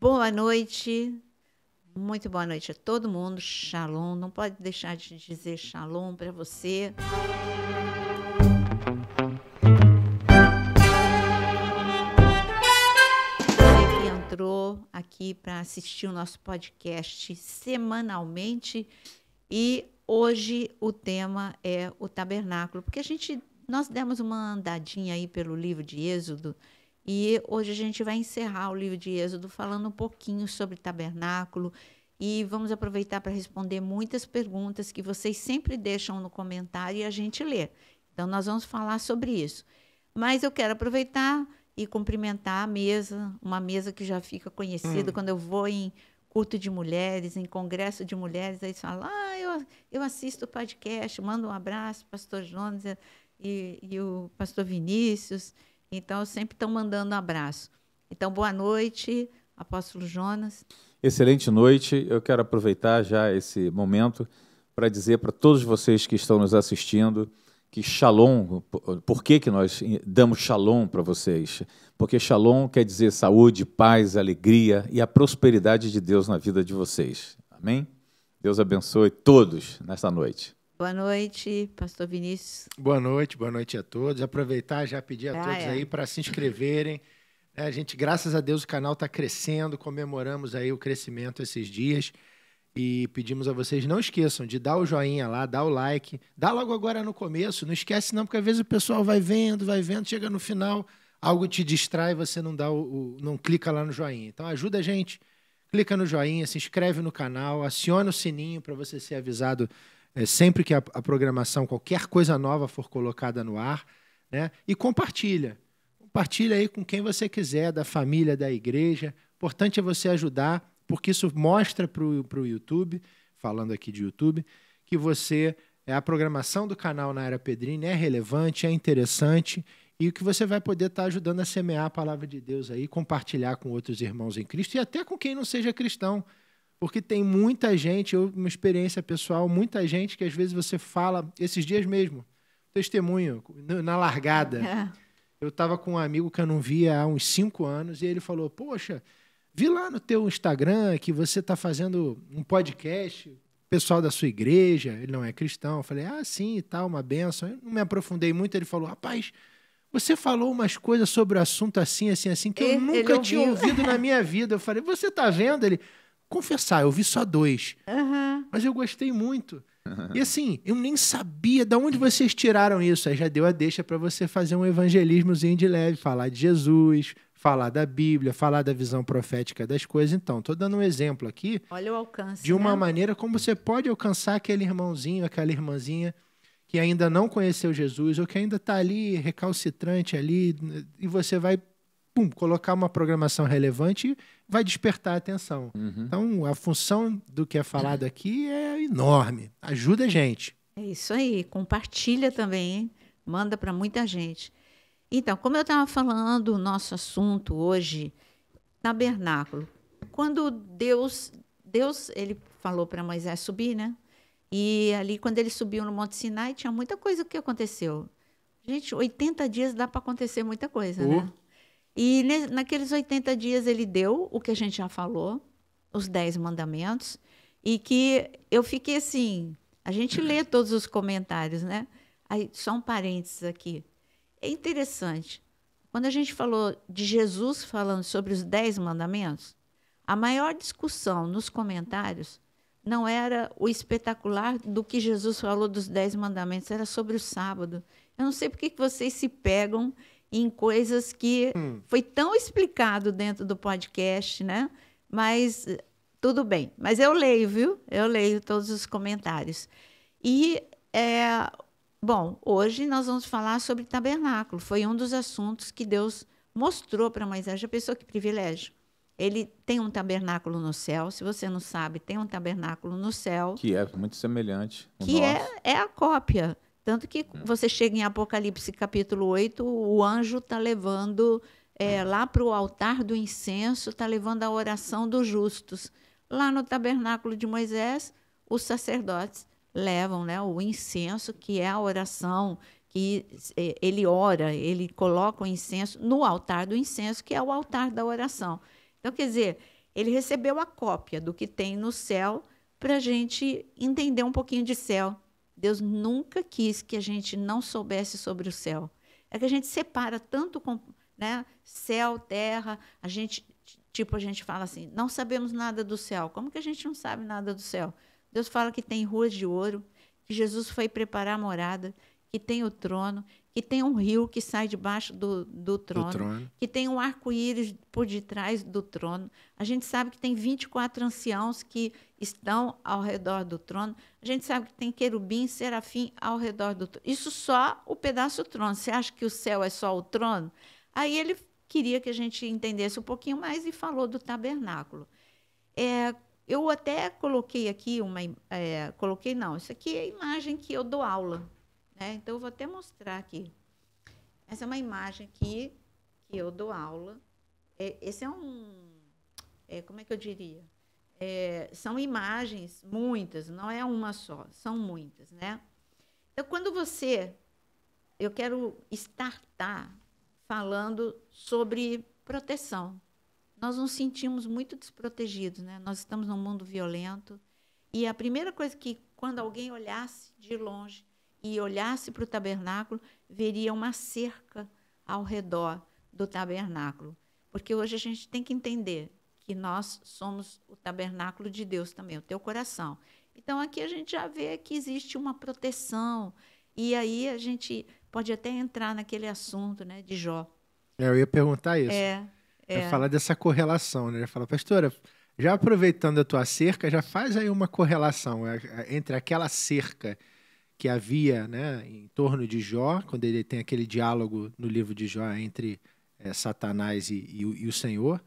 Boa noite. Muito boa noite a todo mundo. Shalom. Não pode deixar de dizer shalom para você. Você que entrou aqui para assistir o nosso podcast semanalmente e hoje o tema é o tabernáculo, porque a gente nós demos uma andadinha aí pelo livro de Êxodo e hoje a gente vai encerrar o livro de Êxodo falando um pouquinho sobre tabernáculo e vamos aproveitar para responder muitas perguntas que vocês sempre deixam no comentário e a gente lê. Então nós vamos falar sobre isso. Mas eu quero aproveitar e cumprimentar a mesa, uma mesa que já fica conhecida hum. quando eu vou em culto de mulheres, em congresso de mulheres, aí fala, ah, eu, eu assisto o podcast, mando um abraço, pastor Jones e, e o pastor Vinícius. Então, sempre estão mandando um abraço. Então, boa noite, apóstolo Jonas. Excelente noite. Eu quero aproveitar já esse momento para dizer para todos vocês que estão nos assistindo que Shalom, por que, que nós damos Shalom para vocês? Porque Shalom quer dizer saúde, paz, alegria e a prosperidade de Deus na vida de vocês. Amém? Deus abençoe todos nesta noite. Boa noite, pastor Vinícius. Boa noite, boa noite a todos. Aproveitar já pedir a ah, todos é. aí para se inscreverem. É, a gente, graças a Deus, o canal está crescendo, comemoramos aí o crescimento esses dias. E pedimos a vocês, não esqueçam de dar o joinha lá, dar o like, dá logo agora no começo, não esquece não, porque às vezes o pessoal vai vendo, vai vendo, chega no final, algo te distrai, você não dá o, o não clica lá no joinha. Então ajuda a gente, clica no joinha, se inscreve no canal, aciona o sininho para você ser avisado é, sempre que a, a, programação, qualquer coisa nova for colocada no ar, né? e compartilha. Compartilha aí com quem você quiser, da família, da igreja. Importante é você ajudar, porque isso mostra para o YouTube, falando aqui de YouTube, que você é, a programação do canal na Era Pedrini é relevante, é interessante e que você vai poder estar tá ajudando a semear a palavra de Deus aí, compartilhar com outros irmãos em Cristo e até com quem não seja cristão. Porque tem muita gente, eu, uma experiência pessoal, muita gente que às vezes você fala, esses dias mesmo, testemunho, na largada. É. Eu estava com um amigo que eu não via há uns cinco anos e ele falou: Poxa, vi lá no teu Instagram que você está fazendo um podcast, pessoal da sua igreja, ele não é cristão. Eu falei: Ah, sim e tal, uma benção. Eu não me aprofundei muito. Ele falou: Rapaz, você falou umas coisas sobre o assunto assim, assim, assim, que eu ele, nunca ele tinha ouvido na minha vida. Eu falei, você tá vendo? Ele, confessar, eu vi só dois. Uhum. Mas eu gostei muito. Uhum. E assim, eu nem sabia de onde vocês tiraram isso. Aí já deu a deixa para você fazer um evangelismozinho de leve, falar de Jesus, falar da Bíblia, falar da visão profética das coisas. Então, tô dando um exemplo aqui. Olha o alcance. De uma né? maneira como você pode alcançar aquele irmãozinho, aquela irmãzinha que ainda não conheceu Jesus ou que ainda está ali recalcitrante ali e você vai pum, colocar uma programação relevante vai despertar a atenção. Uhum. Então, a função do que é falado aqui é enorme. Ajuda a gente. É isso aí. Compartilha também, hein? manda para muita gente. Então, como eu estava falando, o nosso assunto hoje, tabernáculo. Quando Deus, Deus, ele falou para Moisés subir, né? E ali, quando ele subiu no Monte Sinai, tinha muita coisa que aconteceu. Gente, 80 dias dá para acontecer muita coisa, oh. né? E naqueles 80 dias ele deu o que a gente já falou, os 10 mandamentos, e que eu fiquei assim, a gente lê todos os comentários, né? Aí, só um parênteses aqui. É interessante. Quando a gente falou de Jesus falando sobre os dez mandamentos, a maior discussão nos comentários não era o espetacular do que Jesus falou dos dez mandamentos, era sobre o sábado. Eu não sei por que vocês se pegam em coisas que hum. foi tão explicado dentro do podcast, né? Mas eh, tudo bem. Mas eu leio, viu? Eu leio todos os comentários. E, é, bom, hoje nós vamos falar sobre tabernáculo. Foi um dos assuntos que Deus mostrou para Moisés. Já pensou que privilégio? Ele tem um tabernáculo no céu. Se você não sabe, tem um tabernáculo no céu. Que é muito semelhante. Que é, nosso. é, é a cópia. Tanto que né. você chega em Apocalipse capítulo 8, o anjo está levando é, lá para o altar do incenso, está levando a oração dos justos. Lá no tabernáculo de Moisés, os sacerdotes levam né, o incenso, que é a oração, que é, ele ora, ele coloca o incenso no altar do incenso, que é o altar da oração. Então, quer dizer, ele recebeu a cópia do que tem no céu para a gente entender um pouquinho de céu, Deus nunca quis que a gente não soubesse sobre o céu. É que a gente separa tanto com né, céu, terra, a gente tipo a gente fala assim, não sabemos nada do céu. Como que a gente não sabe nada do céu? Deus fala que tem ruas de ouro, que Jesus foi preparar a morada, que tem o trono, que tem um rio que sai debaixo do, do trono, do trono. que tem um arco-íris por detrás do trono. A gente sabe que tem 24 anciãos que estão ao redor do trono. A gente sabe que tem querubim e serafim ao redor do trono. Isso só o pedaço do trono. Você acha que o céu é só o trono? Aí ele queria que a gente entendesse um pouquinho mais e falou do tabernáculo. É, eu até coloquei aqui uma. É, coloquei, não, isso aqui é a imagem que eu dou aula. Né? Então, eu vou até mostrar aqui. Essa é uma imagem aqui que eu dou aula. É, esse é um. É, como é que eu diria? é, são imagens, muitas, não é uma só, são muitas, né? Então, quando você. Eu quero startar falando sobre proteção. Nós nos sentimos muito desprotegidos, né? Nós estamos num mundo violento. E a primeira coisa que, quando alguém olhasse de longe e olhasse para o tabernáculo, veria uma cerca ao redor do tabernáculo. Porque hoje a gente tem que entender que nós somos o tabernáculo de Deus também, o teu coração. Então aqui a gente já vê que existe uma proteção. E aí a gente pode até entrar naquele assunto, né, de Jó. É, eu ia perguntar isso. É. É. falar dessa correlação, né? Eu ia falar, pastora, já aproveitando a tua cerca, já faz aí uma correlação é, é, entre aquela cerca que havia né, em torno de Jó, quando ele tem aquele diálogo no livro de Jó entre é, Satanás e, e, e o Senhor,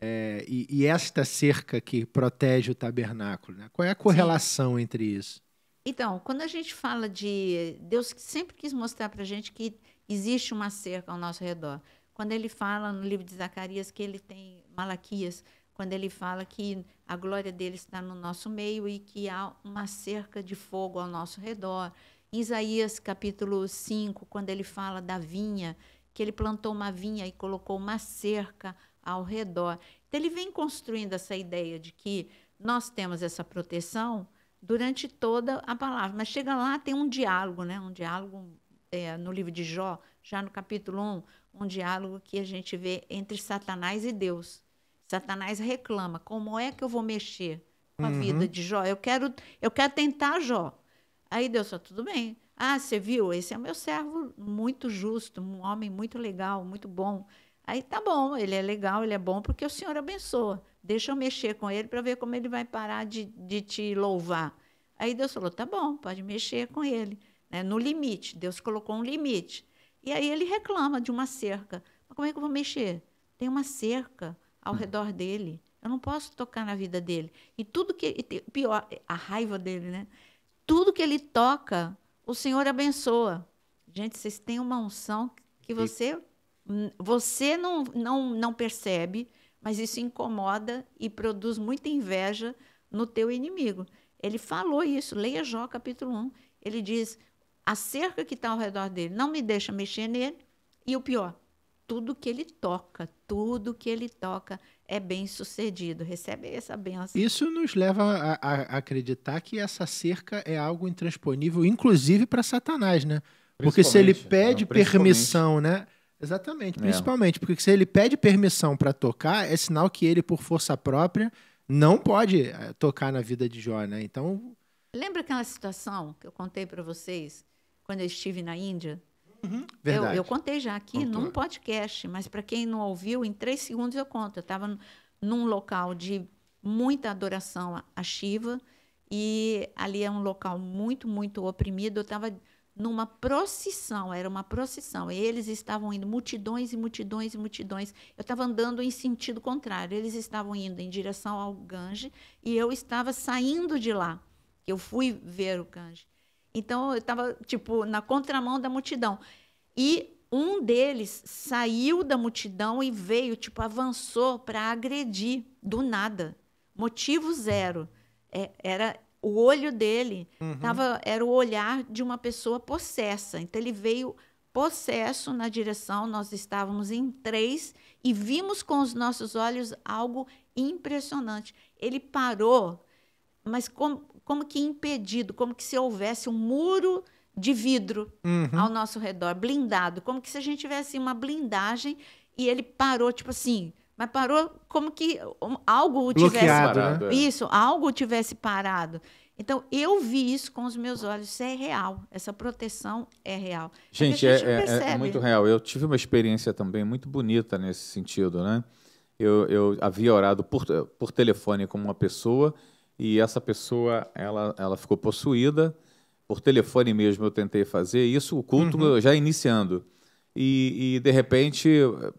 é, e, e, esta cerca que protege o tabernáculo? Né? Qual é a correlação Sim. entre isso? Então, quando a gente fala de. Deus sempre quis mostrar para a gente que existe uma cerca ao nosso redor. Quando ele fala no livro de Zacarias que ele tem Malaquias, quando ele fala que a glória dele está no nosso meio e que há uma cerca de fogo ao nosso redor. Em Isaías capítulo 5, quando ele fala da vinha, que ele plantou uma vinha e colocou uma cerca ao redor. Então, ele vem construindo essa ideia de que nós temos essa proteção durante toda a palavra. Mas chega lá, tem um diálogo, né? um diálogo é, no livro de Jó, já no capítulo 1, um diálogo que a gente vê entre Satanás e Deus. Satanás reclama: como é que eu vou mexer com a uhum. vida de Jó? Eu quero, eu quero tentar Jó. Aí Deus fala: tudo bem. Ah, você viu? Esse é o meu servo muito justo, um homem muito legal, muito bom. Aí tá bom, ele é legal, ele é bom, porque o Senhor abençoa. Deixa eu mexer com ele para ver como ele vai parar de, de te louvar. Aí Deus falou: tá bom, pode mexer com ele. Né? No limite, Deus colocou um limite. E aí ele reclama de uma cerca. Mas como é que eu vou mexer? Tem uma cerca ao hum. redor dele. Eu não posso tocar na vida dele. E tudo que. Pior, a raiva dele, né? Tudo que ele toca, o Senhor abençoa. Gente, vocês têm uma unção que você você não, não, não percebe, mas isso incomoda e produz muita inveja no teu inimigo. Ele falou isso, leia Jó capítulo 1. Ele diz: a cerca que está ao redor dele não me deixa mexer nele, e o pior, tudo que ele toca, tudo que ele toca é bem sucedido. Recebe essa benção. Isso nos leva a, a acreditar que essa cerca é algo intransponível, inclusive para Satanás, né? Porque se ele pede não, permissão, né? Exatamente. É. Principalmente porque se ele pede permissão para tocar, é sinal que ele, por força própria, não pode eh, tocar na vida de Jó, né? Então. Lembra aquela situação que eu contei para vocês quando eu estive na Índia? Uhum. Eu, eu, contei já aqui Contou. num podcast, mas para quem não ouviu, em três segundos eu conto. Eu estava num local de muita adoração a Shiva e ali é um local muito, muito oprimido. Eu estava numa procissão, era uma procissão, e eles estavam indo multidões e multidões e multidões. Eu estava andando em sentido contrário, eles estavam indo em direção ao Gange e eu estava saindo de lá. Eu fui ver o Gange. Então eu estava tipo na contramão da multidão. E um deles saiu da multidão e veio, tipo, avançou para agredir do nada. Motivo zero. É, era o olho dele uhum. tava, era o olhar de uma pessoa possessa. Então ele veio possesso na direção, nós estávamos em três e vimos com os nossos olhos algo impressionante. Ele parou, mas com, como que impedido, como que se houvesse um muro de vidro uhum. ao nosso redor, blindado, como que se a gente tivesse uma blindagem e ele parou, tipo assim, mas parou como que algo tivesse né? parado. Né? Isso, algo tivesse parado. Então, eu vi isso com os meus olhos. Isso é real. Essa proteção é real. É gente, é, é, é, muito real. Eu tive uma experiência também muito bonita nesse sentido, né? Eu, eu havia orado por, por telefone com uma pessoa e essa pessoa ela, ela ficou possuída. Por telefone mesmo eu tentei fazer isso, o culto uhum. já iniciando. E, e, de repente,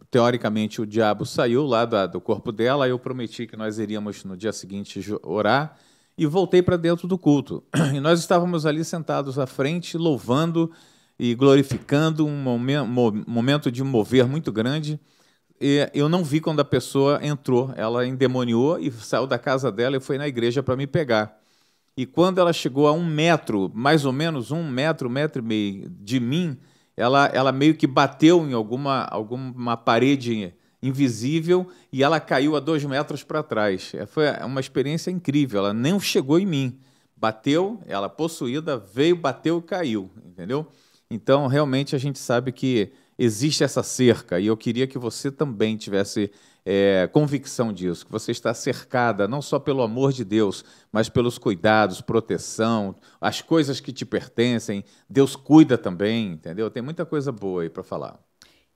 teoricamente, o diabo saiu lá da, do corpo dela. Eu prometi que nós iríamos no dia seguinte orar e voltei para dentro do culto. E nós estávamos ali sentados à frente, louvando e glorificando um momen momento de mover muito grande. E eu não vi quando a pessoa entrou. Ela endemoniou e saiu da casa dela e foi na igreja para me pegar. E quando ela chegou a um metro, mais ou menos um metro, metro e meio de mim, ela, ela meio que bateu em alguma, alguma parede invisível e ela caiu a dois metros para trás. É, foi uma experiência incrível. Ela nem chegou em mim. Bateu, ela possuída, veio, bateu e caiu, entendeu? Então, realmente, a gente sabe que existe essa cerca e eu queria que você também tivesse é, convicção disso, que você está cercada não só pelo amor de Deus, mas pelos cuidados, proteção, as coisas que te pertencem. Deus cuida também, entendeu? Tem muita coisa boa aí para falar.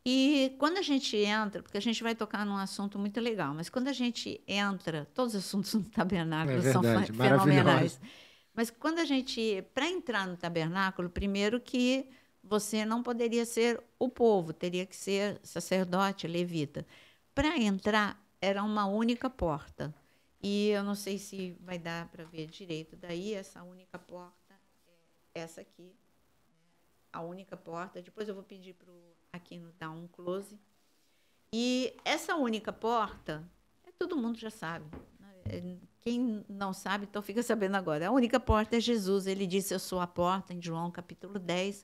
E quando a gente entra, porque a gente vai tocar num assunto muito legal, mas quando a gente entra, todos os assuntos no tabernáculo é verdade, são fenomenais. Mas quando a gente, para entrar no tabernáculo, primeiro que você não poderia ser o povo, teria que ser sacerdote, levita. Para entrar, era uma única porta. E eu não sei se vai dar para ver direito daí, essa única porta é essa aqui. Né? A única porta. Depois eu vou pedir para o Aquino dar um close. E essa única porta, é, todo mundo já sabe. Né? É, quem não sabe, então fica sabendo agora. A única porta é Jesus. Ele disse: Eu sou a porta, em João capítulo 10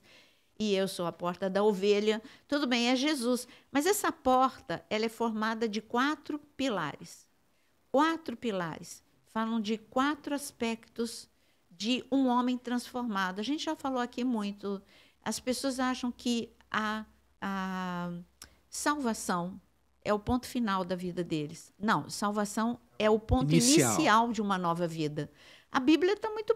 e eu sou a porta da ovelha. Tudo bem, é Jesus. Mas essa porta, ela é formada de quatro pilares. Quatro pilares. Falam de quatro aspectos de um homem transformado. A gente já falou aqui muito. As pessoas acham que a, a salvação é o ponto final da vida deles. Não, salvação é o ponto inicial, inicial de uma nova vida. A Bíblia está muito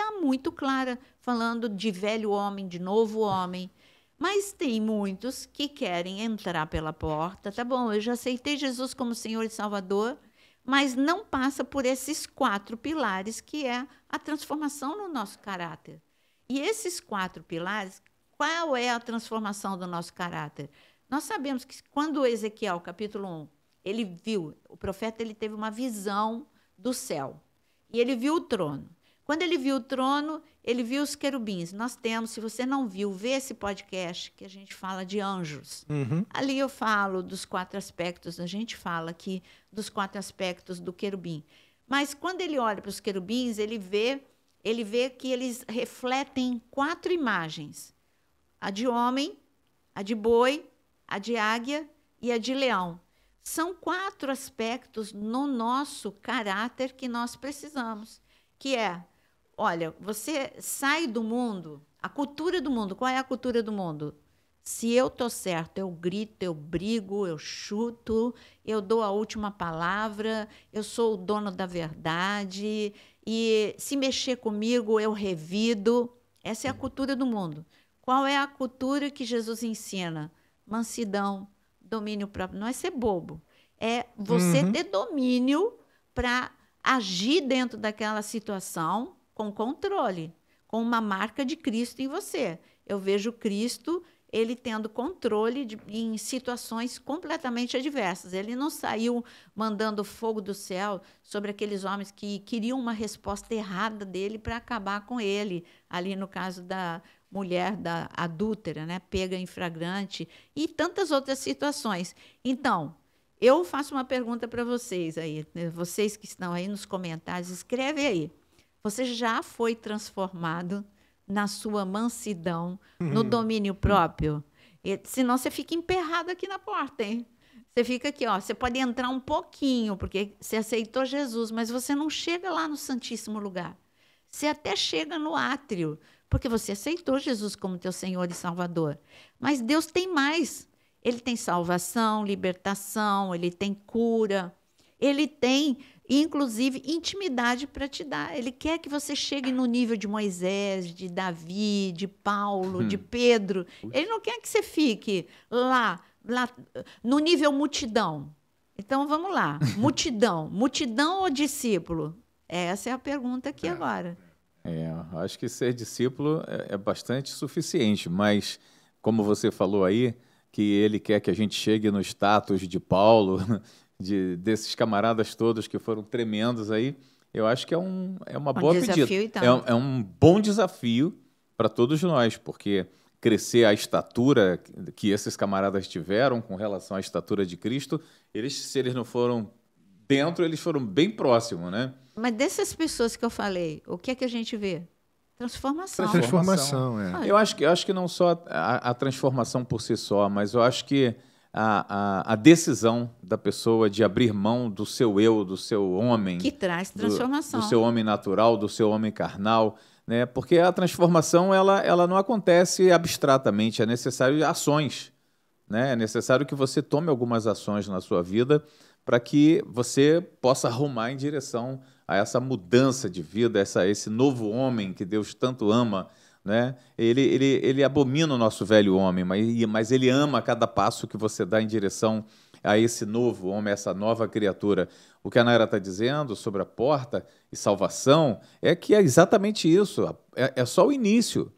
está muito clara, falando de velho homem, de novo homem. Mas tem muitos que querem entrar pela porta. Tá bom, eu já aceitei Jesus como Senhor e Salvador, mas não passa por esses quatro pilares que é a transformação no nosso caráter. E esses quatro pilares, qual é a transformação do nosso caráter? Nós sabemos que quando Ezequiel, capítulo 1, ele viu, o profeta ele teve uma visão do céu. E ele viu o trono. Quando ele viu o trono, ele viu os querubins. Nós temos, se você não viu, vê esse podcast que a gente fala de anjos. Uhum. Ali eu falo dos quatro aspectos, a gente fala aqui dos quatro aspectos do querubim. Mas quando ele olha para os querubins, ele vê, ele vê que eles refletem quatro imagens: a de homem, a de boi, a de águia e a de leão. São quatro aspectos no nosso caráter que nós precisamos, que é olha, você sai do mundo, a cultura do mundo, qual é a cultura do mundo? Se eu tô certo, eu grito, eu brigo, eu chuto, eu dou a última palavra, eu sou o dono da verdade e se mexer comigo, eu revido. Essa é a cultura do mundo. Qual é a cultura que Jesus ensina? Mansidão, domínio próprio. Não é ser bobo. É você uhum. ter domínio para agir dentro daquela situação com controle, com uma marca de Cristo em você. Eu vejo Cristo ele tendo controle de, em situações completamente adversas. Ele não saiu mandando fogo do céu sobre aqueles homens que queriam uma resposta errada dele para acabar com ele, ali no caso da mulher da adúltera, né, pega em flagrante e tantas outras situações. Então, eu faço uma pergunta para vocês aí, vocês que estão aí nos comentários, escreve aí. Você já foi transformado na sua mansidão, uhum. no domínio próprio. E, senão você fica emperrado aqui na porta, hein? Você fica aqui, ó. Você pode entrar um pouquinho, porque você aceitou Jesus, mas você não chega lá no Santíssimo Lugar. Você até chega no átrio, porque você aceitou Jesus como teu Senhor e Salvador. Mas Deus tem mais. Ele tem salvação, libertação, ele tem cura, ele tem inclusive intimidade para te dar. Ele quer que você chegue no nível de Moisés, de Davi, de Paulo, hum. de Pedro. Ele não quer que você fique lá, lá no nível multidão. Então vamos lá, multidão, multidão ou discípulo? Essa é a pergunta aqui é. agora. É, acho que ser discípulo é, é bastante suficiente, mas como você falou aí, que ele quer que a gente chegue no status de Paulo, de, desses camaradas todos que foram tremendos aí, eu acho que é, um, é uma um boa desafio, pedida. Então. É, é um bom desafio para todos nós, porque crescer a estatura que esses camaradas tiveram com relação à estatura de Cristo, eles, se eles não foram dentro, eles foram bem próximos, né? Mas dessas pessoas que eu falei, o que é que a gente vê? Transformação. Transformação, é. é. Eu acho que, eu acho que não só a, a transformação por si só, mas eu acho que a, a, a, decisão da pessoa de abrir mão do seu eu, do seu homem. Que traz transformação. Do, do seu homem natural, do seu homem carnal. Né? Porque a transformação ela, ela não acontece abstratamente, é necessário ações. Né? É necessário que você tome algumas ações na sua vida para que você possa arrumar em direção a essa mudança de vida, essa, esse novo homem que Deus tanto ama né? Ele, ele, ele abomina o nosso velho homem, mas, mas ele ama cada passo que você dá em direção a esse novo homem, essa nova criatura. O que a Naira está dizendo sobre a porta e salvação é que é exatamente isso. É, é só o início.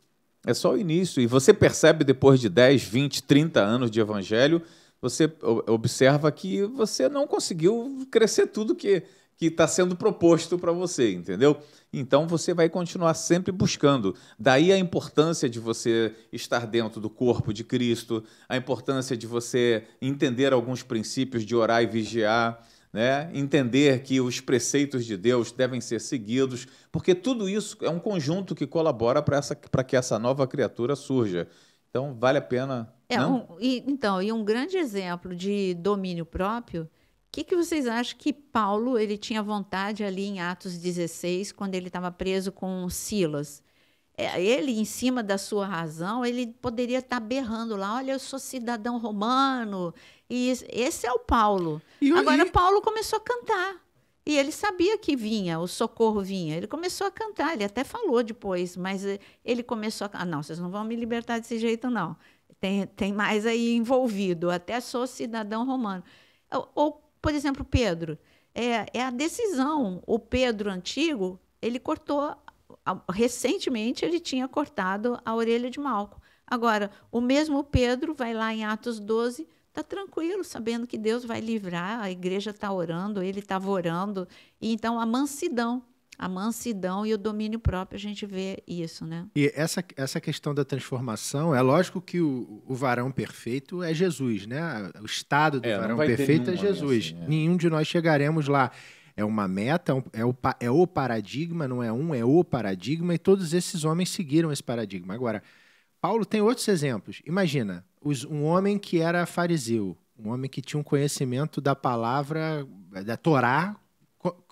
É só o início. E você percebe depois de 10, 20, 30 anos de evangelho, você observa que você não conseguiu crescer tudo que que está sendo proposto para você, entendeu? Então você vai continuar sempre buscando. Daí a importância de você estar dentro do corpo de Cristo, a importância de você entender alguns princípios de orar e vigiar, né? entender que os preceitos de Deus devem ser seguidos, porque tudo isso é um conjunto que colabora para que essa nova criatura surja. Então vale a pena. É, um, e, então, e um grande exemplo de domínio próprio que, que vocês acham que Paulo ele tinha vontade ali em Atos 16, quando ele estava preso com Silas? É, ele, em cima da sua razão, ele poderia estar tá berrando lá: olha, eu sou cidadão romano. E esse é o Paulo. E, Agora, e... Paulo começou a cantar. E ele sabia que vinha, o socorro vinha. Ele começou a cantar, ele até falou depois, mas eh, ele começou a. Ah, não, vocês não vão me libertar desse jeito, não. Tem, tem mais aí envolvido. Até sou cidadão romano. Ou por exemplo, Pedro. É, é a decisão. O Pedro antigo, ele cortou. Recentemente, ele tinha cortado a orelha de Malco. Agora, o mesmo Pedro vai lá em Atos 12, está tranquilo, sabendo que Deus vai livrar, a igreja está orando, ele estava orando. E então, a mansidão a mansidão e o domínio próprio, a gente vê isso, né? E essa, essa questão da transformação, é lógico que o, o varão perfeito é Jesus, né? O estado do é, varão perfeito é Jesus. Assim, é. Nenhum de nós chegaremos lá é uma meta, é, é o, é o paradigma, não é um, é o paradigma, e todos esses homens seguiram esse paradigma. Agora, Paulo tem outros exemplos. Imagina, os, um homem que era fariseu, um homem que tinha um conhecimento da palavra, da Torá,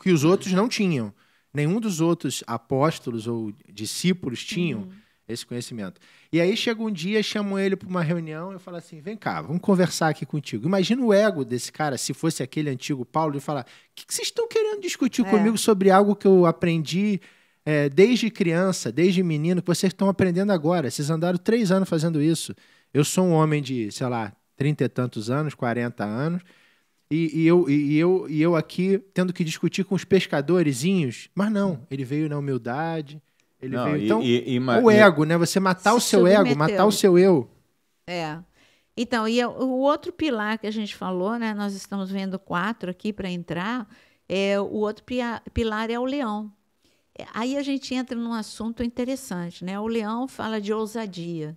que os outros não tinham. Nenhum dos outros apóstolos ou discípulos tinham uhum. esse conhecimento. E aí chega um dia, chamam ele para uma reunião e fala assim: vem cá, vamos conversar aqui contigo. Imagina o ego desse cara, se fosse aquele antigo Paulo, e falar: o que, que vocês estão querendo discutir é. comigo sobre algo que eu aprendi é, desde criança, desde menino, que vocês estão aprendendo agora? Vocês andaram três anos fazendo isso. Eu sou um homem de, sei lá, trinta e tantos anos, quarenta anos e, e, eu, e, eu, e eu aqui tendo que discutir com os pescadorzinhos. Mas não, ele veio na humildade. Ele não, veio. Então, e, e, é o ego, né? Você matar o seu submeteu. ego, matar o seu eu. É. Então, e é o outro pilar que a gente falou, né? Nós estamos vendo quatro aqui para entrar. É, o outro pilar é o leão. É, aí a gente entra num assunto interessante, né? O leão fala de ousadia.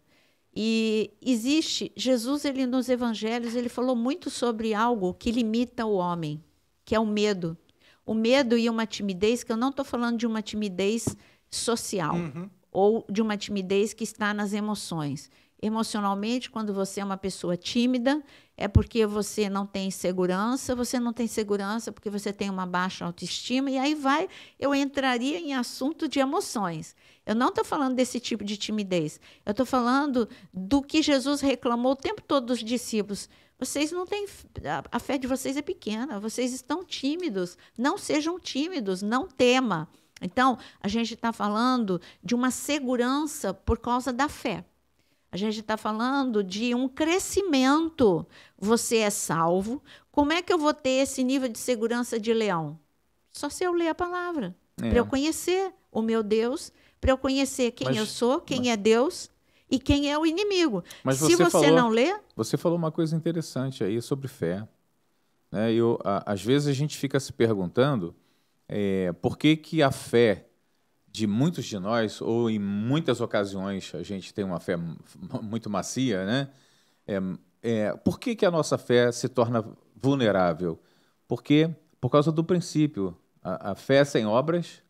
E existe, Jesus ele nos evangelhos, ele falou muito sobre algo que limita o homem, que é o medo. O medo e uma timidez, que eu não estou falando de uma timidez social uhum. ou de uma timidez que está nas emoções emocionalmente, quando você é uma pessoa tímida, é porque você não tem segurança, você não tem segurança porque você tem uma baixa autoestima, e aí vai, eu entraria em assunto de emoções. Eu não estou falando desse tipo de timidez, eu estou falando do que Jesus reclamou o tempo todo dos discípulos. Vocês não têm. A fé de vocês é pequena, vocês estão tímidos. Não sejam tímidos, não tema. Então, a gente está falando de uma segurança por causa da fé. A gente está falando de um crescimento. Você é salvo. Como é que eu vou ter esse nível de segurança de leão? Só se eu ler a palavra. É. Para eu conhecer o meu Deus, para eu conhecer quem mas, eu sou, quem mas... é Deus e quem é o inimigo. Mas se você, você falou, não lê. Você falou uma coisa interessante aí sobre fé. Né? Eu, a, às vezes a gente fica se perguntando é, por que, que a fé de muitos de nós, ou em muitas ocasiões a gente tem uma fé muito macia, né? É, é, por que, que a nossa fé se torna vulnerável? Porque por causa do princípio, a, a fé sem obras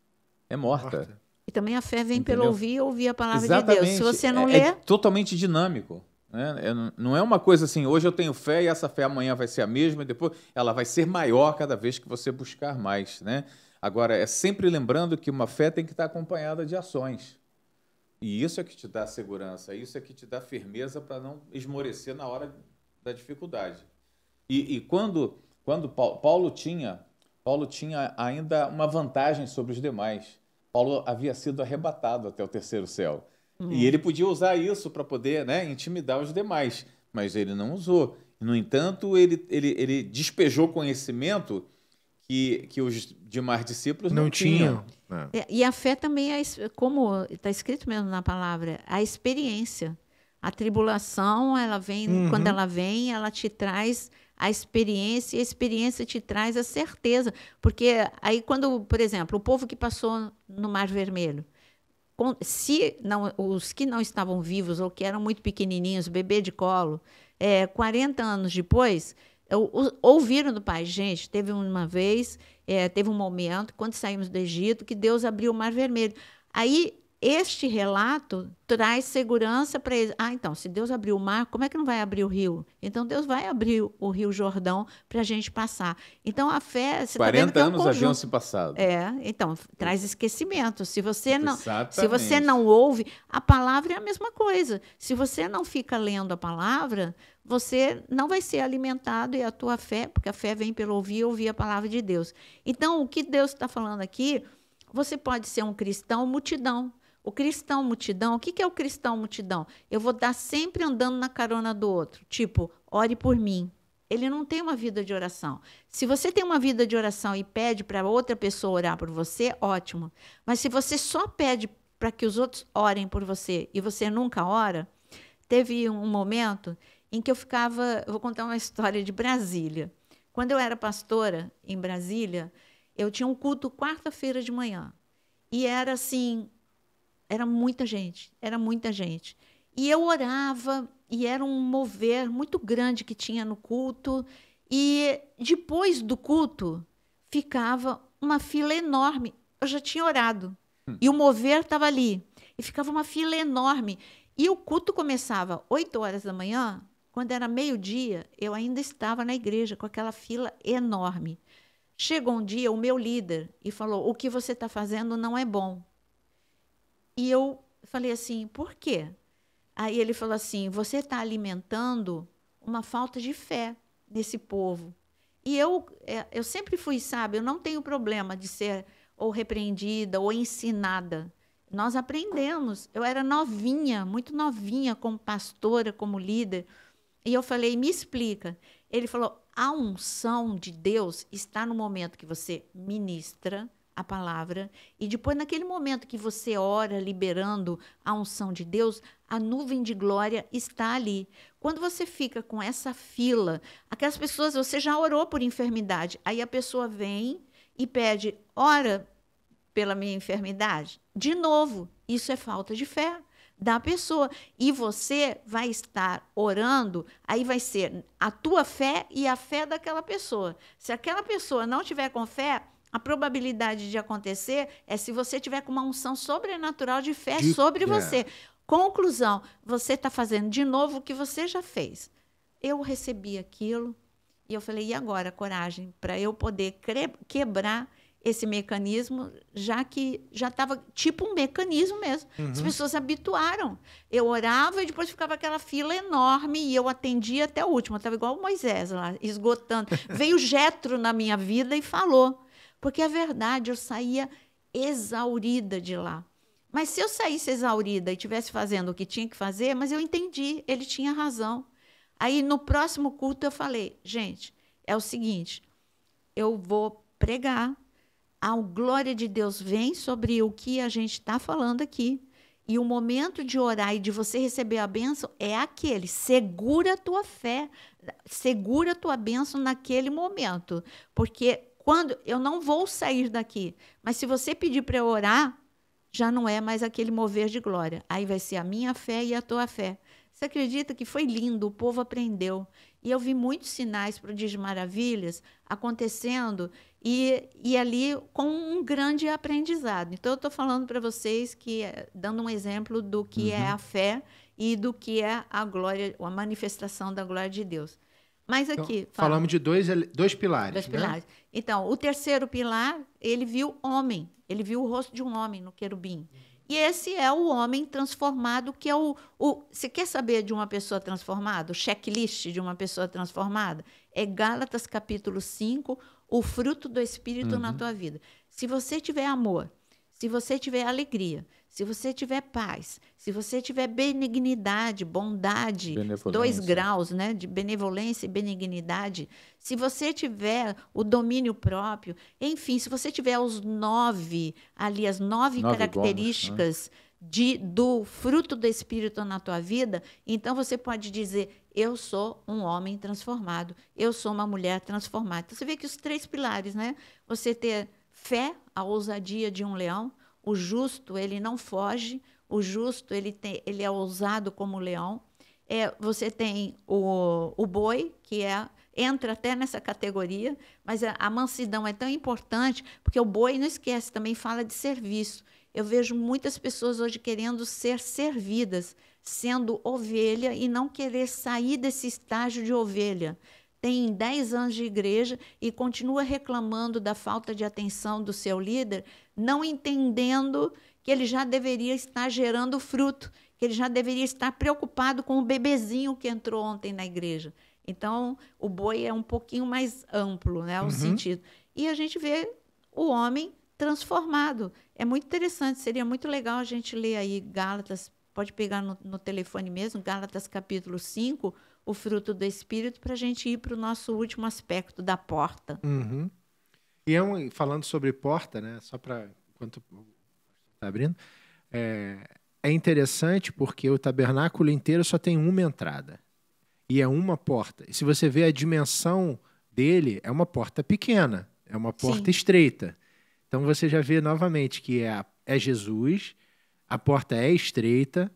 é morta. morta. E também a fé vem Entendeu? pelo ouvir ouvir a palavra Exatamente. de Deus. Se você não é, é lê... é totalmente dinâmico. Né? É, não é uma coisa assim, hoje eu tenho fé e essa fé amanhã vai ser a mesma, e depois ela vai ser maior cada vez que você buscar mais. Né? Agora, é sempre lembrando que uma fé tem que estar acompanhada de ações. E isso é que te dá segurança, isso é que te dá firmeza para não esmorecer na hora da dificuldade. E, e quando, quando Paulo, Paulo, tinha, Paulo tinha ainda uma vantagem sobre os demais. Paulo havia sido arrebatado até o terceiro céu. Hum. E uhum. ele podia usar isso para poder né, intimidar os demais, mas ele não usou. No entanto, ele, ele, ele despejou conhecimento que, que os demais discípulos não, não tinham. tinham. É. é. E a fé também é, como está escrito mesmo na palavra, a experiência. A tribulação, ela vem, uhum. quando ela vem, ela te traz a experiência e a experiência te traz a certeza. Porque aí, quando, por exemplo, o povo que passou no Mar Vermelho, se não, os que não estavam vivos ou que eram muito pequenininhos, bebê de colo, é, 40 anos depois, ouviram do pai, gente, teve uma vez é, teve um momento, quando saímos do Egito, que Deus abriu o Mar Vermelho. Aí este relato traz segurança para eles. Ah, então, se Deus abriu o mar, como é que não vai abrir o rio? Então, Deus vai abrir o Rio Jordão para a gente passar. Então, a fé. Você 40 tá é anos haviam se passado. É, então, traz esquecimento. Se você, não, se você não ouve, a palavra é a mesma coisa. Se você não fica lendo a palavra, você não vai ser alimentado e a tua fé, porque a fé vem pelo ouvir ouvir a palavra de Deus. Então, o que Deus está falando aqui. Você pode ser um cristão multidão, o cristão multidão, o que, é o cristão multidão? Eu vou estar sempre andando na carona do outro, tipo, ore por mim. Ele não tem uma vida de oração. Se você tem uma vida de oração e pede para outra pessoa orar por você, ótimo. Mas se você só pede para que os outros orem por você e você nunca ora, teve um momento em que eu ficava. Eu vou contar uma história de Brasília. Quando eu era pastora em Brasília, eu tinha um culto quarta-feira de manhã. E era assim, era muita gente, era muita gente. E eu orava, e era um mover muito grande que tinha no culto. E depois do culto, ficava uma fila enorme. Eu já tinha orado. Hum. E o mover estava ali. E ficava uma fila enorme. E o culto começava 8 horas da manhã. Quando era meio-dia, eu ainda estava na igreja com aquela fila enorme. Chegou um dia o meu líder e falou: O que você está fazendo não é bom. E eu falei assim: por quê? Aí ele falou assim: você está alimentando uma falta de fé nesse povo. E eu, é, eu sempre fui, sabe, eu não tenho problema de ser ou repreendida ou ensinada. Nós aprendemos. Eu era novinha, muito novinha como pastora, como líder. E eu falei: me explica. Ele falou: a unção de Deus está no momento que você ministra, a palavra e depois, naquele momento que você ora liberando a unção de Deus, a nuvem de glória está ali. Quando você fica com essa fila, aquelas pessoas, você já orou por enfermidade, aí a pessoa vem e pede, ora pela minha enfermidade. De novo, isso é falta de fé da pessoa. E você vai estar orando, aí vai ser a tua fé e a fé daquela pessoa. Se aquela pessoa não tiver com fé, a probabilidade de acontecer é se você tiver com uma unção sobrenatural de fé de... sobre você. É. Conclusão: você está fazendo de novo o que você já fez. Eu recebi aquilo e eu falei, e agora, coragem, para eu poder quebrar esse mecanismo, já que já estava tipo um mecanismo mesmo. Uhum. As pessoas habituaram. Eu orava e depois ficava aquela fila enorme e eu atendia até o último. Eu estava igual o Moisés lá, esgotando. Veio Jetro na minha vida e falou. Porque é verdade, eu saía exaurida de lá. Mas se eu saísse exaurida e tivesse fazendo o que tinha que fazer, mas eu entendi, ele tinha razão. Aí no próximo culto eu falei, gente, é o seguinte, eu vou pregar, a glória de Deus vem sobre o que a gente está falando aqui. E o momento de orar e de você receber a bênção é aquele. Segura a tua fé, segura a tua bênção naquele momento. Porque quando eu não vou sair daqui, mas se você pedir para eu orar, já não é mais aquele mover de glória. Aí vai ser a minha fé e a tua fé. Você acredita que foi lindo? O povo aprendeu. E eu vi muitos sinais, prodígios, maravilhas acontecendo e, e ali com um grande aprendizado. Então, eu estou falando para vocês que, eh, dando um exemplo do que é uhum. é a fé e do que é a glória, a manifestação da glória de Deus. Mas então, aqui. Então, fala. Falamos de dois, dois pilares. Dois né? Então, o terceiro pilar, ele viu homem. Ele viu o rosto de um homem no querubim. E esse é o homem transformado, que é o, o. Você quer saber de uma pessoa transformada? O checklist de uma pessoa transformada? É Gálatas capítulo 5, o fruto do Espírito uhum. na tua vida. Se você tiver amor, se você tiver alegria, se você tiver paz, se você tiver benignidade, bondade, dois graus né, de benevolência e benignidade, se você tiver o domínio próprio, enfim, se você tiver os nove, ali, as nove, nove características. né? De, do fruto do Espírito na tua vida, então você pode dizer: Eu sou um homem transformado, eu sou uma mulher transformada. Então, você vê que os três pilares, né? Você ter fé, a ousadia de um leão, o justo, ele não foge, o justo, ele, tem, ele é ousado como o leão. É, você tem o, o boi, que é entra até nessa categoria, mas a, a mansidão é tão importante, porque o boi, não esquece, também fala de serviço. Eu vejo muitas pessoas hoje querendo ser servidas, sendo ovelha e não querer sair desse estágio de ovelha. Tem 10 anos de igreja e continua reclamando da falta de atenção do seu líder, não entendendo que ele já deveria estar gerando fruto, que ele já deveria estar preocupado com o bebezinho que entrou ontem na igreja. Então, o boi é um pouquinho mais amplo, né, o uhum. sentido. E a gente vê o homem transformado. É muito interessante, seria muito legal a gente ler aí Gálatas, pode pegar no, no telefone mesmo, Gálatas capítulo 5, o fruto do Espírito, para a gente ir para o nosso último aspecto da porta. Uhum. E é um, falando sobre porta, né? Só para enquanto está abrindo, é, é interessante porque o tabernáculo inteiro só tem uma entrada e é uma porta. E se você vê a dimensão dele, é uma porta pequena, é uma porta Sim. estreita. Então você já vê novamente que é, é Jesus, a porta é estreita,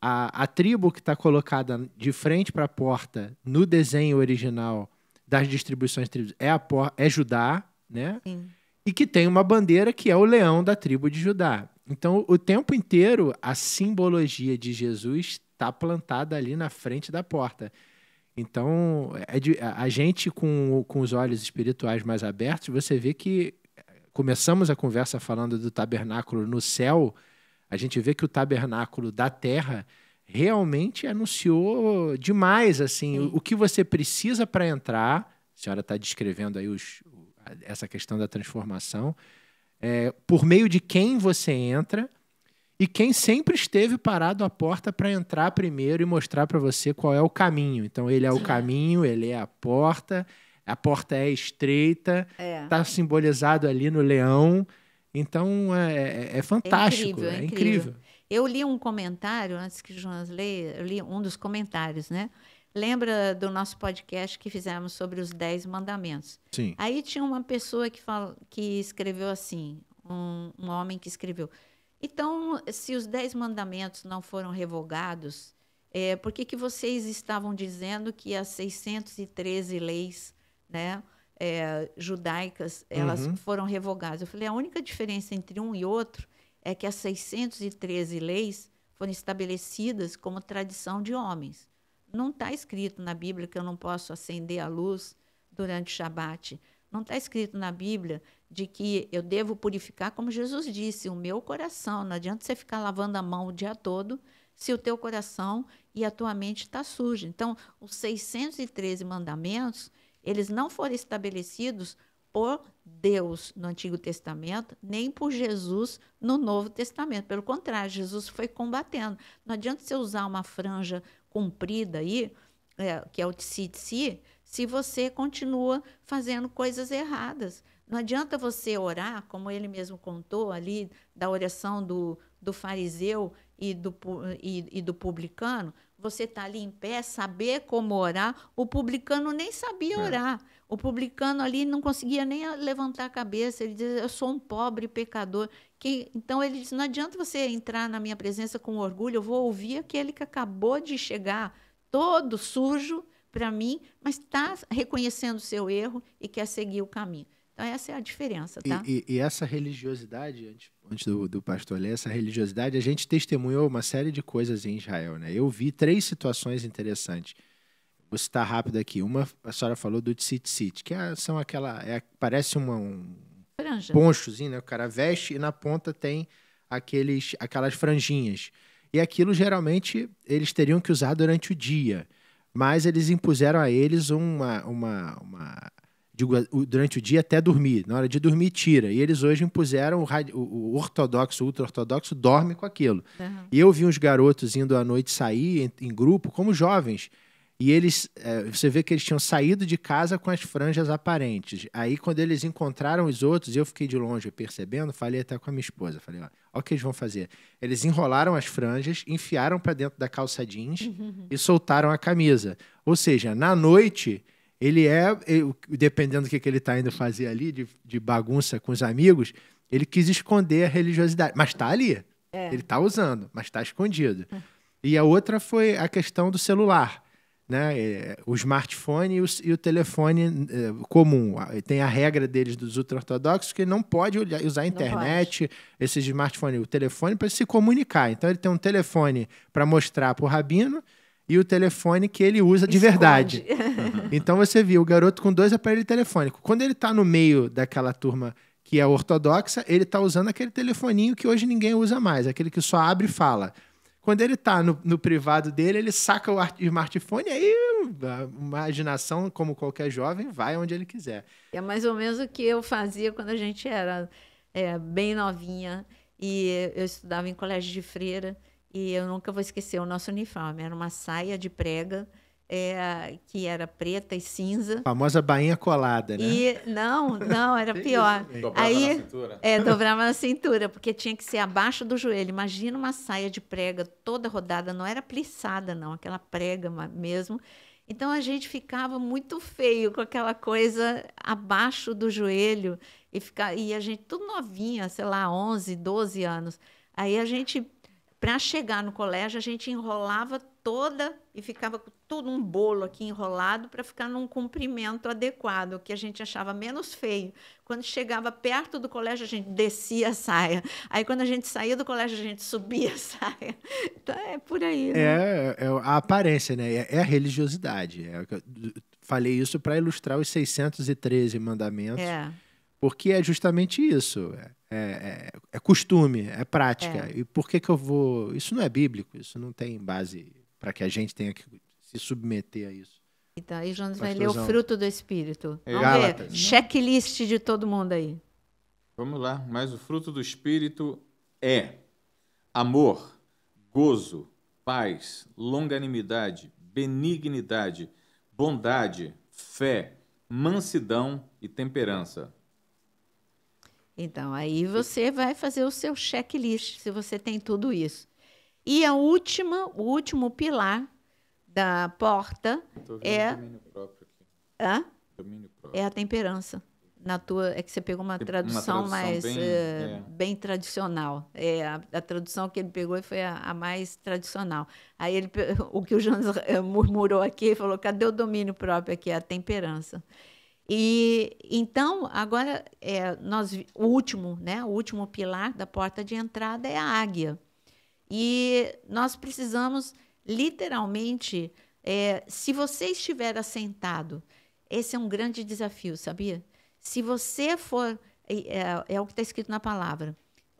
a, a tribo que está colocada de frente para a porta no desenho original das distribuições tribos é, a por, é Judá, né? Sim. E que tem uma bandeira que é o leão da tribo de Judá. Então, o tempo inteiro, a simbologia de Jesus está plantada ali na frente da porta. Então, é a gente com, com os olhos espirituais mais abertos, você vê que eh, começamos a conversa falando do tabernáculo no céu, a gente vê que o tabernáculo da terra realmente anunciou demais assim o, que você precisa para entrar. A senhora está descrevendo aí os, essa questão da transformação, é, por meio de quem você entra e quem sempre esteve parado à porta para entrar primeiro e mostrar para você qual é o caminho. Então, ele é o caminho, ele é a porta, a porta é estreita, está é. Tá simbolizado ali no leão. Então, é, é, é fantástico, incrível, é, é incrível. incrível. Eu li um comentário, antes que o Jonas leia, eu li um dos comentários, né? Lembra do nosso podcast que fizemos sobre os Dez Mandamentos? Sim. Aí tinha uma pessoa que, fala, que escreveu assim, um, um homem que escreveu. Então, se os Dez Mandamentos não foram revogados, é, por que, que vocês estavam dizendo que as 613 leis né, é, judaicas elas uhum. foram revogadas? Eu falei, a única diferença entre um e outro é que as 613 leis foram estabelecidas como tradição de homens. Não está escrito na Bíblia que eu não posso acender a luz durante o Shabat. Não está escrito na Bíblia de que eu devo purificar, como Jesus disse, o meu coração. Não adianta você ficar lavando a mão o dia todo se o teu coração e a tua mente está suja. Então, os 613 mandamentos, eles não foram estabelecidos por Deus no Antigo Testamento, nem por Jesus no Novo Testamento. Pelo contrário, Jesus foi combatendo. Não adianta você usar uma franja cumprida aí, é, que é o tzitzit, se você continua fazendo coisas erradas. Não adianta você orar, como ele mesmo contou ali, da oração do, do fariseu e do, e, e do publicano, você está ali em pé, saber como orar. O publicano nem sabia é. orar. É. O publicano ali não conseguia nem levantar a cabeça. Ele dizia: Eu sou um pobre pecador. Que, então ele diz: Não adianta você entrar na minha presença com orgulho, eu vou ouvir aquele que acabou de chegar, todo sujo para mim, mas está reconhecendo o seu erro e quer seguir o caminho. Então, essa é a diferença, tá? E, e, e essa religiosidade, antes, antes do, do, pastor ler, essa religiosidade, a gente testemunhou uma série de coisas em Israel, né? Eu vi três situações interessantes. Vou citar tá rápido aqui. Uma, a senhora falou do tzitzit, que é, são aquela. É, parece uma, um Franja. ponchozinho, né? O cara veste e na ponta tem aqueles, aquelas franjinhas. E aquilo geralmente eles teriam que usar durante o dia. Mas eles impuseram a eles uma. uma, uma digo, durante o dia até dormir. Na hora de dormir, tira. E eles hoje impuseram o, o ortodoxo, o ultra-ortodoxo, dorme com aquilo. Uhum. E eu vi uns garotos indo à noite sair em, em grupo, como jovens e eles, é, você vê que eles tinham saído de casa com as franjas aparentes. Aí, quando eles encontraram os outros, eu fiquei de longe percebendo, falei até com a minha esposa, falei, ó, olha o que eles vão fazer. Eles enrolaram as franjas, enfiaram para dentro da calça jeans e soltaram a camisa. Ou seja, na noite, ele é, dependendo do que, ele está indo fazer ali, de, de bagunça com os amigos, ele quis esconder a religiosidade. Mas está ali. É. Ele está usando, mas está escondido. É. E a outra foi a questão do celular né, é, o smartphone e o, e o telefone é, comum. Tem a regra deles dos ultra-ortodoxos que não pode usar a internet, esse smartphone, o telefone, para se comunicar. Então, ele tem um telefone para mostrar para o rabino e o telefone que ele usa de verdade. então, você viu o garoto com dois aparelhos telefônicos. Quando ele está no meio daquela turma que é ortodoxa, ele está usando aquele telefoninho que hoje ninguém usa mais, aquele que só abre e fala. Quando ele tá no, no privado dele, ele saca o smartphone e aí a imaginação, como qualquer jovem, vai onde ele quiser. É mais ou menos o que eu fazia quando a gente era é, bem novinha e eu estudava em colégio de freira e eu nunca vou esquecer o nosso uniforme. Era uma saia de prega é, que era preta e cinza. A famosa bainha colada, né? E, não, não, era pior. dobrava Aí, na cintura? É, dobrava na cintura, porque tinha que ser abaixo do joelho. Imagina uma saia de prega toda rodada, não era plissada, não, aquela prega mesmo. Então a gente ficava muito feio com aquela coisa abaixo do joelho e, fica, e a gente tudo novinha, sei lá, 11, 12 anos. Aí a gente, para chegar no colégio, a gente enrolava toda e ficava com todo um bolo aqui enrolado para ficar num comprimento adequado, que a gente achava menos feio. Quando chegava perto do colégio, a gente descia a saia. Aí, quando a gente saía do colégio, a gente subia a saia. Então, é por aí. Né? É, é, é a aparência, né? É, é a religiosidade. É, falei isso para ilustrar os 613 mandamentos. É. Porque é justamente isso. É, é, é, costume, é prática. É. E por que, que eu vou. Isso não é bíblico, isso não tem base para que a gente tenha que se submeter a isso. E então, aí, Jonas vai ler o fruto do Espírito. É, Vamos ver. Né? Checklist de todo mundo aí. Vamos lá. Mas o fruto do Espírito é amor, gozo, paz, longanimidade, benignidade, bondade, fé, mansidão e temperança. Então, aí você vai fazer o seu checklist, se você tem tudo isso. E a última, o último pilar da porta é domínio próprio aqui. Domínio próprio. é a temperança. Na tua é que você pegou uma tradução, uma tradução mais bem, é, é. bem, tradicional. É a, a, tradução que ele pegou foi a, a, mais tradicional. Aí ele o que o Jonas murmurou aqui falou: "Cadê o domínio próprio aqui? É a temperança". E então agora é, nós o último, né? O último pilar da porta de entrada é a águia. E nós precisamos, literalmente, é, se você estiver assentado, esse é um grande desafio, sabia? Se você for, é, é o que está escrito na palavra,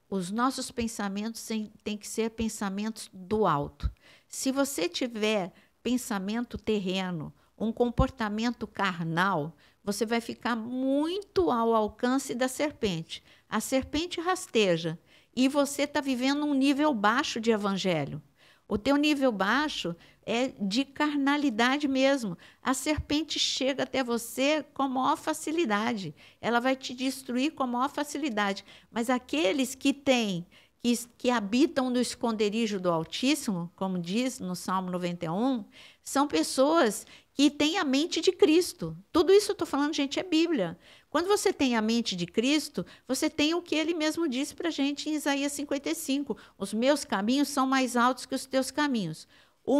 os nossos pensamentos têm que ser pensamentos do alto. Se você tiver pensamento terreno, um comportamento carnal, você vai ficar muito ao alcance da serpente. A serpente rasteja e você está vivendo um nível baixo de evangelho. O teu nível baixo é de carnalidade mesmo. A serpente chega até você com maior facilidade. Ela vai te destruir com maior facilidade. Mas aqueles que têm, que, que habitam no esconderijo do Altíssimo, como diz no Salmo 91, são pessoas que têm a mente de Cristo. Tudo isso eu estou falando, gente, é Bíblia. Quando você tem a mente de Cristo, você tem o que ele mesmo disse para a gente em Isaías 55: os meus caminhos são mais altos que os teus caminhos.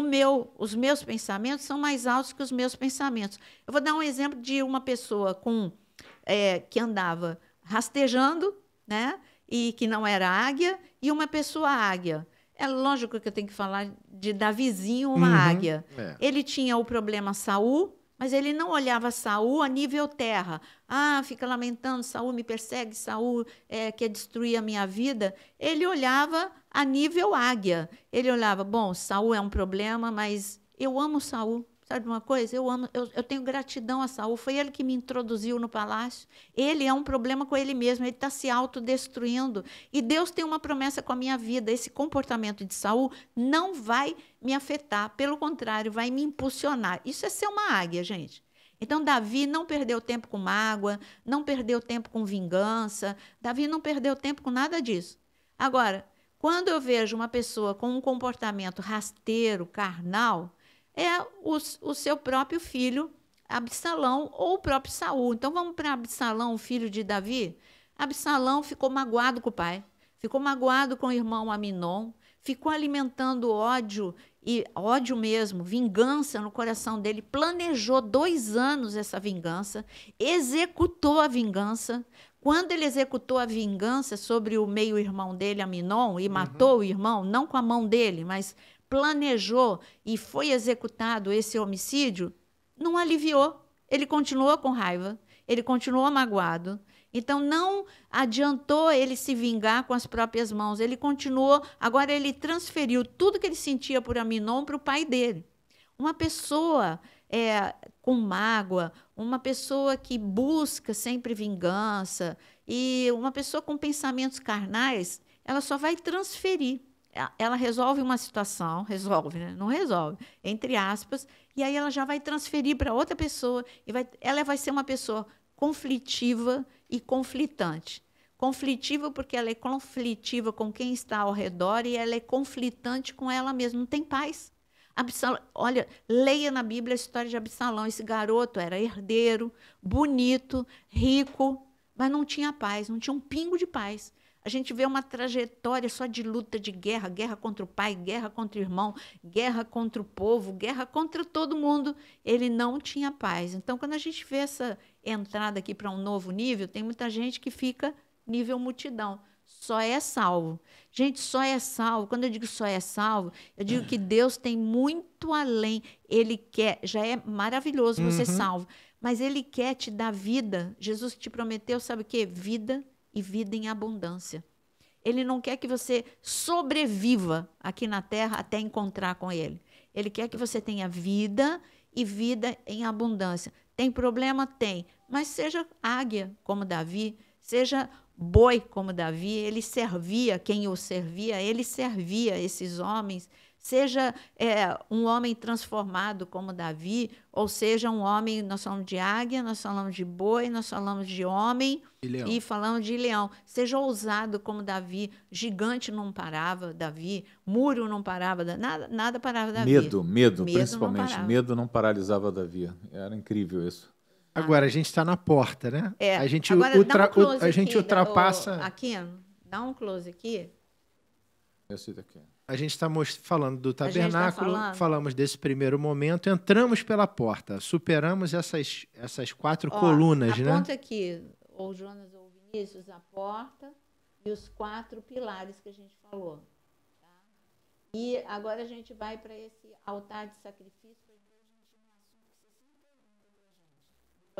Meu, os meus pensamentos são mais altos que os meus pensamentos. Eu vou dar um exemplo de uma pessoa com é, que andava rastejando, né? E que não era águia, e uma pessoa águia. É lógico que eu tenho que falar de Davizinho, uma uhum, águia. É. Ele tinha o problema Saul, mas ele não olhava Saul a nível terra. Ah, fica lamentando, Saul me persegue, Saul é, quer destruir a minha vida. Ele olhava a nível águia. Ele olhava, bom, Saul é um problema, mas eu amo Saul. Sabe uma coisa? Eu amo, eu, eu tenho gratidão a Saul. Foi ele que me introduziu no palácio. Ele é um problema com ele mesmo, ele está se autodestruindo. E Deus tem uma promessa com a minha vida. Esse comportamento de Saul não vai me afetar, pelo contrário, vai me impulsionar. Isso é ser uma águia, gente. Então, Davi não perdeu tempo com mágoa, não perdeu tempo com vingança, Davi não perdeu tempo com nada disso. Agora, quando eu vejo uma pessoa com um comportamento rasteiro, carnal, é o, o seu próprio filho Absalão ou o próprio Saul. Então vamos para Absalão, filho de Davi. Absalão ficou magoado com o pai, ficou magoado com o irmão Aminon, ficou alimentando ódio e ódio mesmo, vingança no coração dele. Planejou dois anos essa vingança, executou a vingança. Quando ele executou a vingança sobre o meio-irmão dele, Aminon, e uhum. matou o irmão, não com a mão dele, mas planejou e foi executado esse homicídio, não aliviou. Ele continuou com raiva, ele continuou magoado. Então não adiantou ele se vingar com as próprias mãos. Ele continuou, agora ele transferiu tudo que ele sentia por Aminon para o pai dele. Uma pessoa é, com mágoa, uma pessoa que busca sempre vingança e uma pessoa com pensamentos carnais, ela só vai transferir ela resolve uma situação, resolve, né? não resolve, entre aspas, e aí ela já vai transferir para outra pessoa e vai, ela vai ser uma pessoa conflitiva e conflitante. Conflitiva porque ela é conflitiva com quem está ao redor e ela é conflitante com ela mesma, não tem paz. Absalão, olha, leia na Bíblia a história de Absalão. Esse garoto era herdeiro, bonito, rico, mas não tinha paz, não tinha um pingo de paz. A gente vê uma trajetória só de luta, de guerra, guerra contra o pai, guerra contra o irmão, guerra contra o povo, guerra contra todo mundo. Ele não tinha paz. Então, quando a gente vê essa entrada aqui para um novo nível, tem muita gente que fica nível multidão. Só é salvo. Gente, só é salvo. Quando eu digo só é salvo, eu digo que Deus tem muito além. Ele quer, já é maravilhoso você uhum. salvo, mas ele quer te dar vida. Jesus te prometeu, sabe o quê? Vida e vida em abundância. Ele não quer que você sobreviva aqui na terra até encontrar com ele. Ele quer que você tenha vida e vida em abundância. Tem problema? Tem. Mas seja águia como Davi, seja boi como Davi, ele servia quem o servia, ele servia esses homens, seja é, um homem transformado como Davi, ou seja um homem, nós falamos de águia, nós falamos de boi, nós falamos de homem e, e falamos de leão. Seja ousado como Davi, gigante não parava Davi, muro não parava, nada, nada parava Davi. Medo, medo, medo principalmente, não medo não paralisava Davi. Era incrível isso. Ah. Agora, a gente está na porta, né? É. A gente, Agora, ultra, um a gente aqui, ultrapassa. Aqui, dá um close aqui. Esse daqui a gente está falando do tá tabernáculo, tá falamos desse primeiro momento, entramos pela porta, superamos essas, essas quatro Ó, colunas, aponta né? Aponta aqui, ou Jonas ou Vinícius, a porta e os quatro pilares que a gente falou. Tá? E agora a gente vai para esse altar de sacrifício.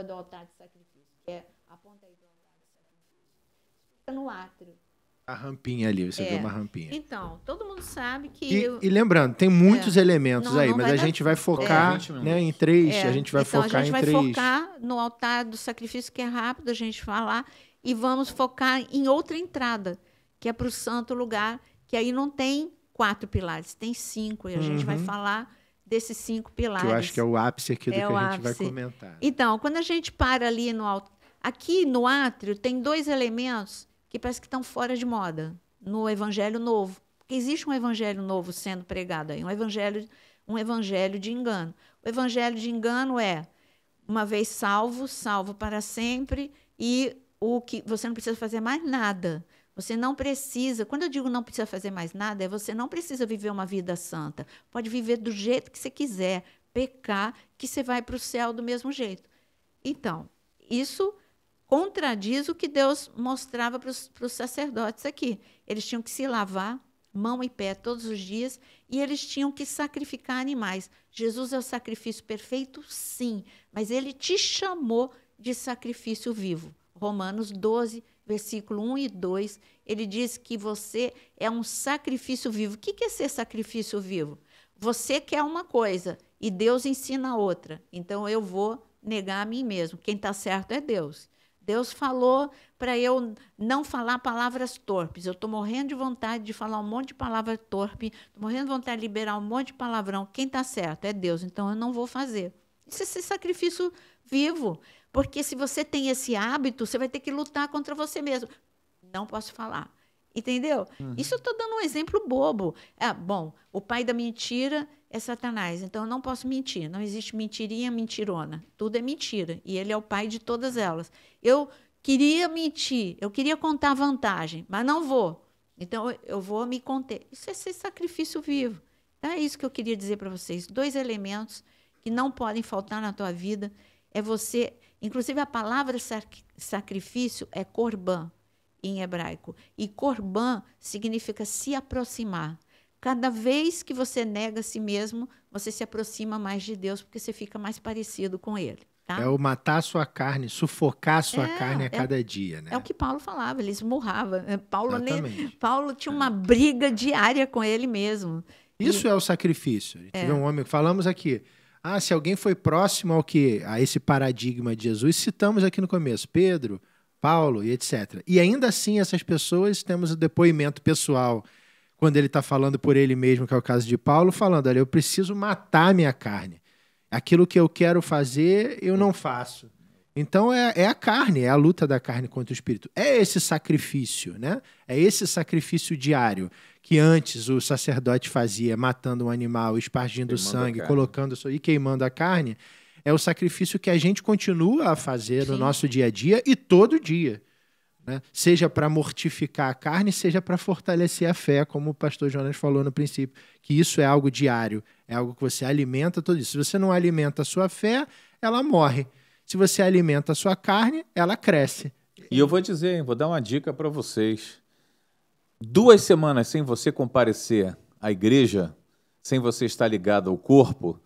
Do altar de sacrifício, que é aponta aí do altar de sacrifício. Fica no átrio. A rampinha ali, você é. uma rampinha. Então, todo mundo sabe que. E, eu... e lembrando, tem muitos é. elementos não, aí, não mas a dar... gente vai focar é. né, em três. É. A gente vai então, focar em três. A gente vai focar no altar do sacrifício, que é rápido a gente falar, e vamos focar em outra entrada, que é para o santo lugar, que aí não tem quatro pilares, tem cinco, e a uhum. gente vai uhum. falar desses cinco pilares. Que eu acho que é o ápice aqui do é que a gente ápice. vai comentar. Então, quando a gente para ali no altar. Aqui no átrio tem dois elementos que parece que estão fora de moda no evangelho novo. Porque existe um evangelho novo sendo pregado aí, um evangelho, um evangelho de engano. O evangelho de engano é uma vez salvo, salvo para sempre e o que você não precisa fazer mais nada. Você não precisa, quando eu digo não precisa fazer mais nada, é você não precisa viver uma vida santa. Pode viver do jeito que você quiser, pecar, que você vai para o céu do mesmo jeito. Então, isso contradiz o que Deus mostrava para os sacerdotes aqui. Eles tinham que se lavar, mão e pé, todos os dias, e eles tinham que sacrificar animais. Jesus é o sacrifício perfeito? Sim, mas ele te chamou de sacrifício vivo. Romanos 12, versículo 1 e 2, ele diz que você é um sacrifício vivo. O que é ser sacrifício vivo? Você quer uma coisa e Deus ensina outra. Então eu vou negar a mim mesmo. Quem está certo é Deus. Deus falou para eu não falar palavras torpes. Eu estou morrendo de vontade de falar um monte de palavra torpe, estou morrendo de vontade de liberar um monte de palavrão. Quem está certo é Deus, então eu não vou fazer. Isso é esse sacrifício vivo. Porque se você tem esse hábito, você vai ter que lutar contra você mesmo. Não posso falar. Entendeu? Uhum. Isso eu estou dando um exemplo bobo. É bom, o pai da mentira é Satanás, então eu não posso mentir. Não existe mentirinha, mentirona. Tudo é mentira. E ele é o pai de todas elas. Eu queria mentir, eu queria contar vantagem, mas não vou. Então eu vou me conter. Isso é ser sacrifício vivo. Então é isso que eu queria dizer para vocês. Dois elementos que não podem faltar na tua vida é você. Inclusive a palavra sac, sacrifício é corban em hebraico. E korban significa se aproximar. Cada vez que você nega a si mesmo, você se aproxima mais de Deus, porque você fica mais parecido com Ele. Tá? É o matar a sua carne, sufocar a sua é, carne a é, cada dia, né? É o que Paulo falava, ele esmurrava. É, Paulo, nem, Paulo tinha uma é. briga diária com ele mesmo. Isso e, é o sacrifício. A gente é. um homem, falamos aqui, ah, se alguém foi próximo ao que a esse paradigma de Jesus, citamos aqui no começo, Pedro, Paulo e etc. E ainda assim, essas pessoas temos o depoimento pessoal, quando ele está falando por ele mesmo, que é o caso de Paulo, falando: olha, eu preciso matar minha carne. Aquilo que eu quero fazer, eu não faço. Então é, é, a carne, é a luta da carne contra o espírito. É esse sacrifício, né? É esse sacrifício diário que antes o sacerdote fazia, matando um animal, espargindo queimando sangue, colocando e queimando a carne é o sacrifício que a gente continua a fazer Sim. no nosso dia a dia e todo dia. Né? Seja para mortificar a carne, seja para fortalecer a fé, como o pastor Jonas falou no princípio, que isso é algo diário, é algo que você alimenta todo isso. Se você não alimenta a sua fé, ela morre. Se você alimenta a sua carne, ela cresce. E eu vou dizer, hein, vou dar uma dica para vocês. Duas semanas sem você comparecer à igreja, sem você estar ligado ao corpo,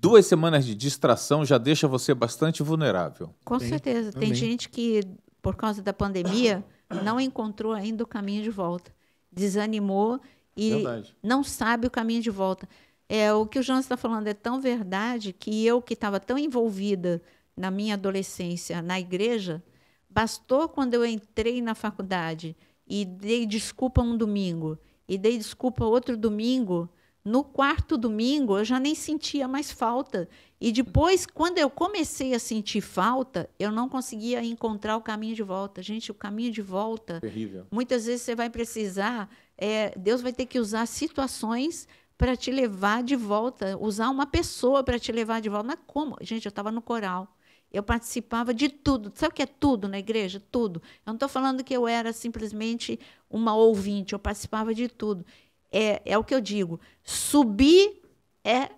duas semanas de distração já deixa você bastante vulnerável. Com Sim. certeza. Tem Amém. gente que, por causa da pandemia, não encontrou ainda o caminho de volta. Desanimou e verdade. não sabe o caminho de volta. É, o que o Jonas está falando é tão verdade que eu, que estava tão envolvida na minha adolescência na igreja, bastou quando eu entrei na faculdade e dei desculpa um domingo e dei desculpa outro domingo no quarto domingo, eu já nem sentia mais falta. E depois, quando eu comecei a sentir falta, eu não conseguia encontrar o caminho de volta. Gente, o caminho de volta. Terrível. Muitas vezes você vai precisar, é, Deus vai ter que usar situações para te levar de volta, usar uma pessoa para te levar de volta. Mas é como? Gente, eu estava no coral. Eu participava de tudo. Sabe o que é tudo na igreja? Tudo. Eu não estou falando que eu era simplesmente uma ouvinte, eu participava de tudo é, é o que eu digo. Subir é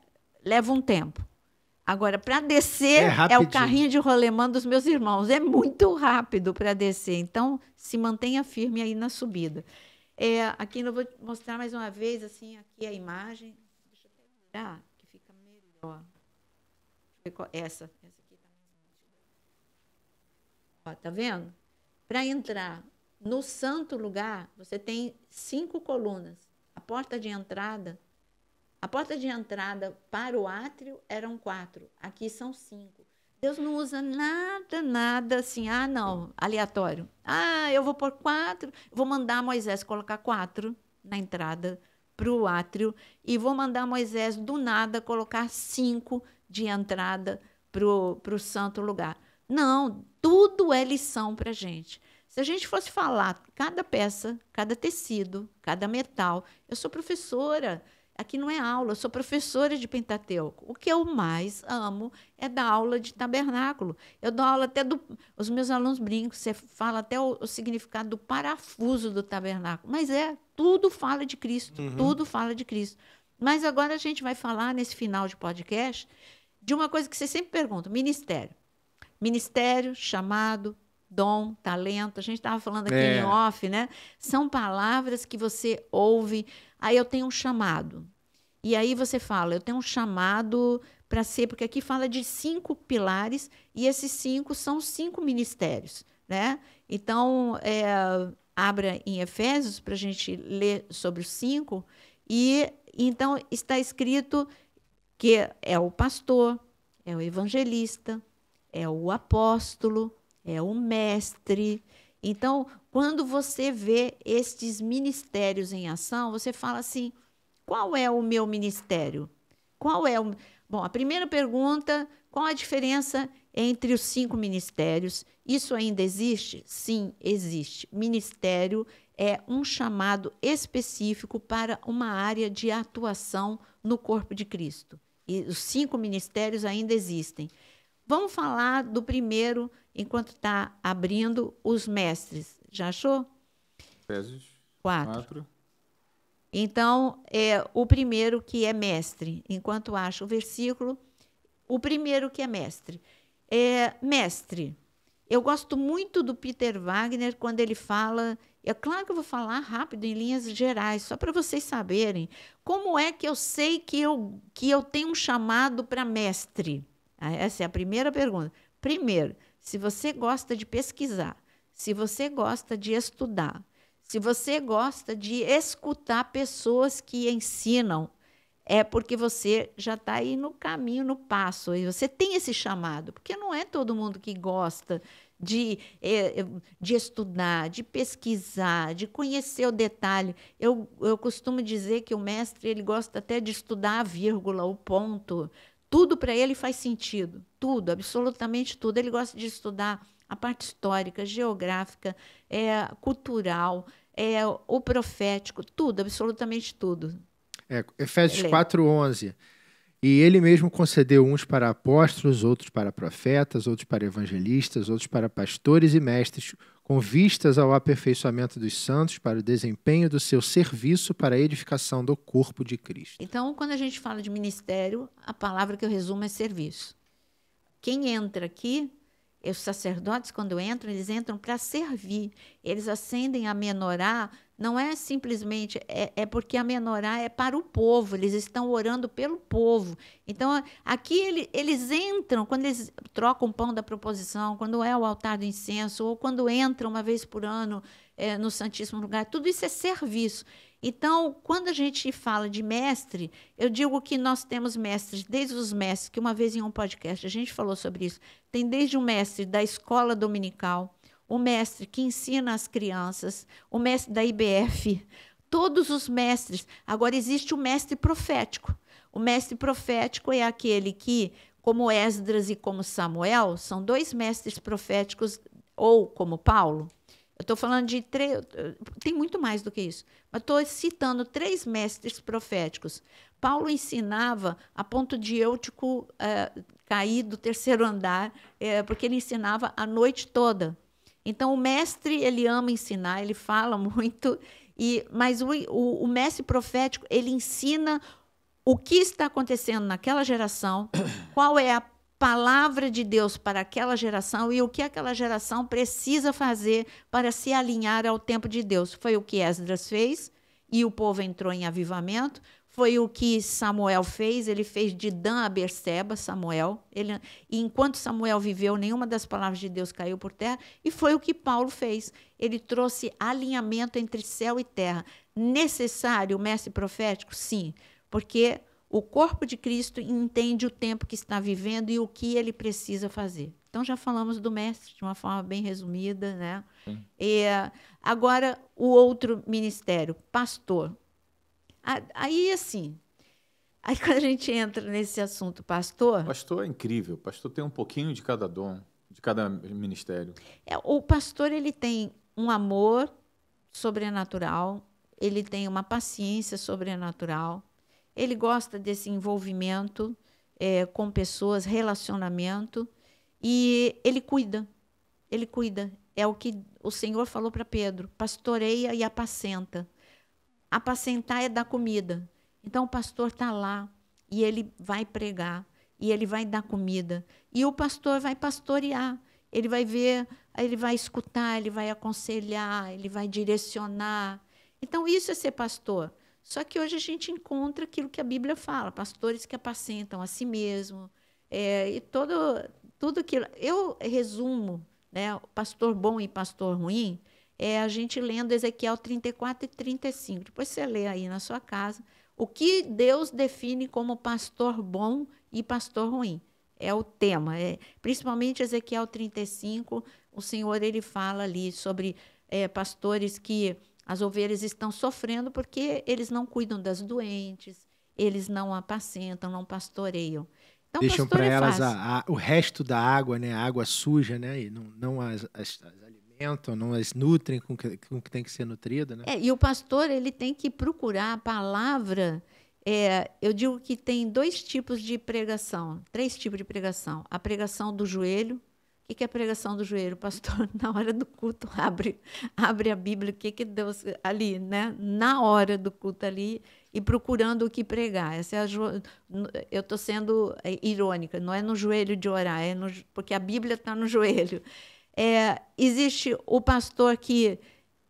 leva um tempo. Agora, para descer, é, é, o carrinho de rolemã dos meus irmãos. É muito rápido para descer. Então, se mantenha firme aí na subida. É, aqui eu vou mostrar mais uma vez, assim, aqui a imagem. Deixa eu pegar, que fica melhor. Essa. Essa aqui tá Ó, Tá vendo? Para entrar no santo lugar, você tem cinco colunas. A porta de entrada, a porta de entrada para o átrio eram quatro, aqui são cinco. Deus não usa nada, nada assim, ah, não, aleatório. Ah, eu vou pôr quatro, vou mandar Moisés colocar quatro na entrada para o átrio e vou mandar Moisés do nada colocar cinco de entrada para o santo lugar. Não, tudo é lição para a gente. Se a gente fosse falar cada peça, cada tecido, cada metal, eu sou professora, aqui não é aula, eu sou professora de Pentateuco. O que eu mais amo é dar aula de tabernáculo. Eu dou aula até do. Os meus alunos brincam, você fala até o, o significado do parafuso do tabernáculo. Mas é, tudo fala de Cristo, uhum. tudo fala de Cristo. Mas agora a gente vai falar nesse final de podcast de uma coisa que você sempre pergunta: ministério. Ministério, chamado, dom, talento, a gente estava falando aqui é. em off, né? São palavras que você ouve. Aí eu tenho um chamado. E aí você fala, eu tenho um chamado para ser, porque aqui fala de cinco pilares e esses cinco são cinco ministérios, né? Então, é, abra em Efésios para a gente ler sobre os cinco. E então está escrito que é o pastor, é o evangelista, é o apóstolo, é o mestre. Então, quando você vê estes ministérios em ação, você fala assim: qual é o meu ministério? Qual é o. Bom, a primeira pergunta: qual a diferença entre os cinco ministérios? Isso ainda existe? Sim, existe. Ministério é um chamado específico para uma área de atuação no corpo de Cristo. E os cinco ministérios ainda existem. Vamos falar do primeiro, enquanto está abrindo, os mestres. Já achou? Efésios 4. 4. Então, é o primeiro que é mestre, enquanto acha o versículo, o primeiro que é mestre. É, mestre, eu gosto muito do Peter Wagner quando ele fala. É claro que eu vou falar rápido, em linhas gerais, só para vocês saberem. Como é que eu sei que eu, que eu tenho um chamado para mestre? Ah, essa é a primeira pergunta. Primeiro, se você gosta de pesquisar, se você gosta de estudar, se você gosta de escutar pessoas que ensinam, é porque você já está aí no caminho, no passo, e você tem esse chamado, porque não é todo mundo que gosta de, eh, eh, de estudar, de pesquisar, de conhecer o detalhe. Eu, eu costumo dizer que o mestre ele gosta até de estudar a vírgula, o ponto, tudo para ele faz sentido, tudo, absolutamente tudo. Ele gosta de estudar a parte histórica, geográfica, é, cultural, é, o profético, tudo, absolutamente tudo. É, Efésios 4:11. E ele mesmo concedeu uns para apóstolos, outros para profetas, outros para evangelistas, outros para pastores e mestres, com vistas ao aperfeiçoamento dos santos para o desempenho do seu serviço para a edificação do corpo de Cristo. Então, quando a gente fala de ministério, a palavra que eu resumo é serviço. Quem entra aqui, os sacerdotes, quando entram, eles entram para servir. Eles acendem a menorar não é simplesmente, é, é porque a menorá é para o povo, eles estão orando pelo povo. Então, aqui ele, eles entram, quando eles trocam o pão da proposição, quando é o altar do incenso, ou quando entram uma vez por ano é, no Santíssimo Lugar, tudo isso é serviço. Então, quando a gente fala de mestre, eu digo que nós temos mestres, desde os mestres, que uma vez em um podcast a gente falou sobre isso, tem desde o mestre da escola dominical, o mestre que ensina as crianças, o mestre da IBF, todos os mestres. Agora existe o mestre profético. O mestre profético é aquele que, como Esdras e como Samuel, são dois mestres proféticos, ou como Paulo. Eu estou falando de três. Tem muito mais do que isso. Mas estou citando três mestres proféticos. Paulo ensinava a ponto de Eutico é, cair do terceiro andar, eh, porque ele ensinava a noite toda. Então, o mestre, ele ama ensinar, ele fala muito, e mas o, o, o mestre profético, ele ensina o que está acontecendo naquela geração, qual é a palavra de Deus para aquela geração e o que aquela geração precisa fazer para se alinhar ao tempo de Deus. Foi o que Esdras fez e o povo entrou em avivamento, foi o que Samuel fez. Ele fez de Dan a Berseba, Samuel. Ele, e enquanto Samuel viveu, nenhuma das palavras de Deus caiu por terra. E foi o que Paulo fez. Ele trouxe alinhamento entre céu e terra. Necessário o mestre profético? Sim, porque o corpo de Cristo entende o tempo que está vivendo e o que ele precisa fazer. Então já falamos do mestre de uma forma bem resumida, né? E agora o outro ministério, pastor. Aí, assim, aí quando a gente entra nesse assunto, pastor. Pastor é incrível. Pastor tem um pouquinho de cada dom, de cada ministério. É, o pastor ele tem um amor sobrenatural, ele tem uma paciência sobrenatural, ele gosta desse envolvimento é, com pessoas, relacionamento, e ele cuida. Ele cuida. É o que o Senhor falou para Pedro: pastoreia e apacenta. Apacentar é dar comida. Então o pastor está lá e ele vai pregar e ele vai dar comida e o pastor vai pastorear. Ele vai ver, ele vai escutar, ele vai aconselhar, ele vai direcionar. Então isso é ser pastor. Só que hoje a gente encontra aquilo que a Bíblia fala, pastores que apacentam a si mesmo é, e todo tudo que eu resumo, né, pastor bom e pastor ruim é a gente lendo Ezequiel 34 e 35. Depois você lê aí na sua casa o que Deus define como pastor bom e pastor ruim. É o tema, é, principalmente Ezequiel 35, o Senhor ele fala ali sobre é, pastores que as ovelhas estão sofrendo porque eles não cuidam das doentes, eles não apacentam, não pastoreiam. Então, Deixam para é elas a, a, o resto da água, né? A água suja, né? E não, não as, as, as alimentam, não as nutrem com que, com que tem que ser nutrido. Né? É, e o pastor ele tem que procurar a palavra. É, eu digo que tem dois tipos de pregação, três tipos de pregação. A pregação do joelho. O que, é a pregação do joelho? O pastor, na hora do culto, abre, abre a Bíblia, o que, que Deus. ali, né? Na hora do culto ali, e procurando o que pregar. Essa é jo... Eu estou sendo é, irônica, não é no joelho de orar, é no... porque a Bíblia está no joelho. É, existe o pastor que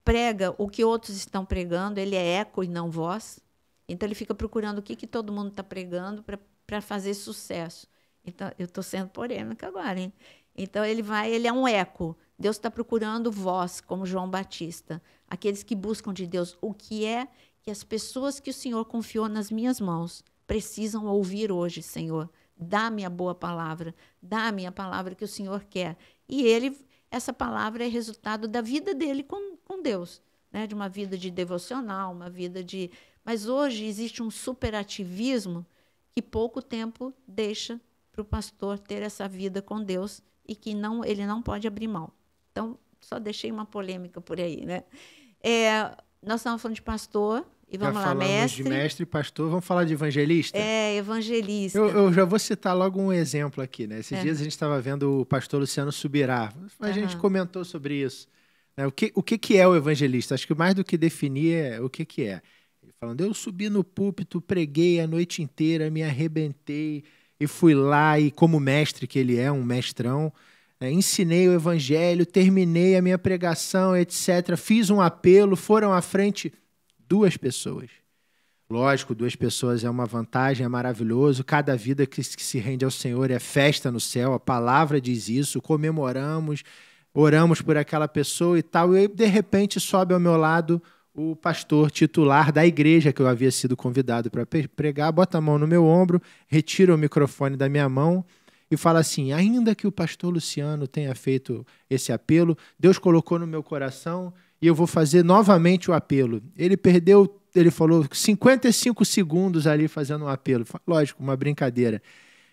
prega o que outros estão pregando, ele é eco e não voz. Então ele fica procurando o que, que todo mundo está pregando para fazer sucesso. Então, eu estou sendo polêmica agora, hein? Então ele vai, ele é um eco. Deus está procurando voz, como João Batista, aqueles que buscam de Deus o que é que as pessoas que o Senhor confiou nas minhas mãos precisam ouvir hoje, Senhor. Dá-me a boa palavra, dá-me a palavra que o Senhor quer. E ele essa palavra é resultado da vida dele com, com Deus, né? de uma vida de devocional, uma vida de. Mas hoje existe um superativismo que pouco tempo deixa para o pastor ter essa vida com Deus e que não ele não pode abrir mão. Então, só deixei uma polêmica por aí. Né? É, nós estamos falando de pastor, e vamos já lá, mestre. de mestre, pastor, vamos falar de evangelista? É, evangelista. Eu, eu já vou citar logo um exemplo aqui, né? Esses é. dias a gente estava vendo o pastor Luciano Subirá. A uhum. gente comentou sobre isso. Né? O, que, o que, que é o evangelista? Acho que mais do que definir é o que, que é. Ele falando, eu subi no púlpito, preguei a noite inteira, me arrebentei e fui lá e como mestre que ele é, um mestrão, né? ensinei o evangelho, terminei a minha pregação, etc. Fiz um apelo, foram à frente duas pessoas. Lógico, duas pessoas é uma vantagem, é maravilhoso. Cada vida que se rende ao Senhor é festa no céu, a palavra diz isso, comemoramos, oramos por aquela pessoa e tal. E aí, de repente, sobe ao meu lado o pastor titular da igreja que eu havia sido convidado para pregar, bota a mão no meu ombro, retira o microfone da minha mão e fala assim: ainda que o pastor Luciano tenha feito esse apelo, Deus colocou no meu coração e eu vou fazer novamente o apelo. Ele perdeu, ele falou, 55 segundos ali fazendo um apelo. Lógico, uma brincadeira.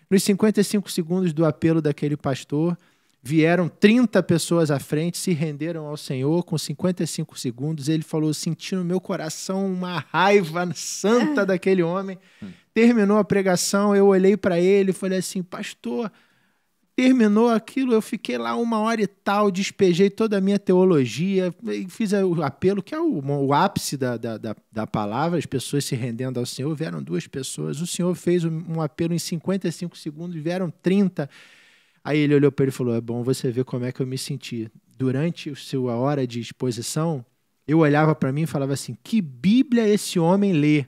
Nos 55 segundos do apelo daquele pastor, vieram 30 pessoas à frente, se renderam ao Senhor com 55 segundos. Ele falou: senti no meu coração uma raiva santa daquele homem. Terminou a pregação, eu olhei para ele e falei assim: Pastor, Terminou aquilo, eu fiquei lá uma hora e tal, despejei toda a minha teologia, fiz o apelo, que é o, o ápice da, da, da, da, palavra, as pessoas se rendendo ao Senhor. Vieram duas pessoas, o Senhor fez um apelo em 55 segundos, vieram 30. Aí ele olhou para ele e falou: É bom você ver como é que eu me senti. Durante a sua hora de exposição, eu olhava para mim e falava assim: Que Bíblia esse homem lê?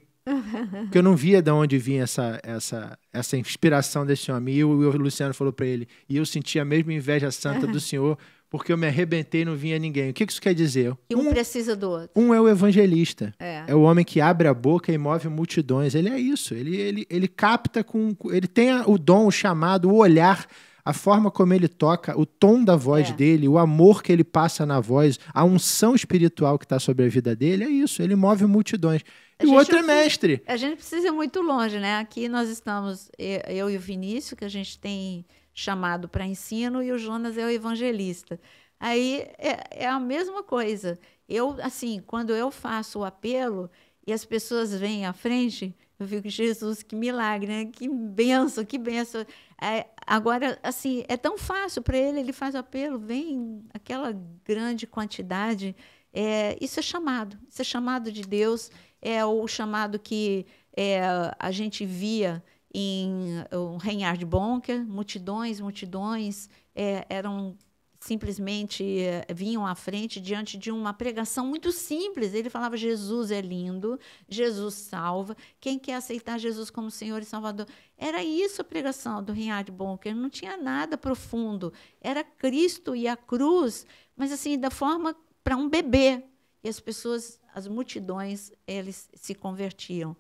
Porque eu não via de onde vinha essa, essa, essa inspiração desse homem. E o, o Luciano falou para ele: e eu senti a mesma inveja santa do senhor, porque eu me arrebentei e não vinha ninguém. O que, que isso quer dizer? E um, um, precisa do outro. Um é o evangelista. É. é. o homem que abre a boca e move multidões. Ele é isso. Ele, ele, ele capta com. Ele tem o dom, o chamado, o olhar a forma como ele toca, o tom da voz é. dele, o amor que ele passa na voz, a unção espiritual que está sobre a vida dele, é isso, ele move multidões e o outro é mestre. A gente precisa ir muito longe, né? Aqui nós estamos, eu e o Vinícius, que a gente tem chamado para ensino, e o Jonas é o evangelista. Aí é, é a mesma coisa. Eu, assim, quando eu faço o apelo e as pessoas vêm à frente, eu fico, Jesus, que milagre, né? que benção, que benção. É, agora, assim, é tão fácil para ele, ele faz o apelo, vem aquela grande quantidade. É, isso é chamado, isso é chamado de Deus é o chamado que é, a gente via em eh, um Reinhard Bonker, multidões, multidões é, eram simplesmente é, vinham à frente diante de uma pregação muito simples. Ele falava: Jesus é lindo, Jesus salva. Quem quer aceitar Jesus como Senhor e Salvador? Era isso a pregação do Reinhard Bonker. Não tinha nada profundo. Era Cristo e a cruz, mas assim da forma para um bebê. E as pessoas as multidões eles se convertiam.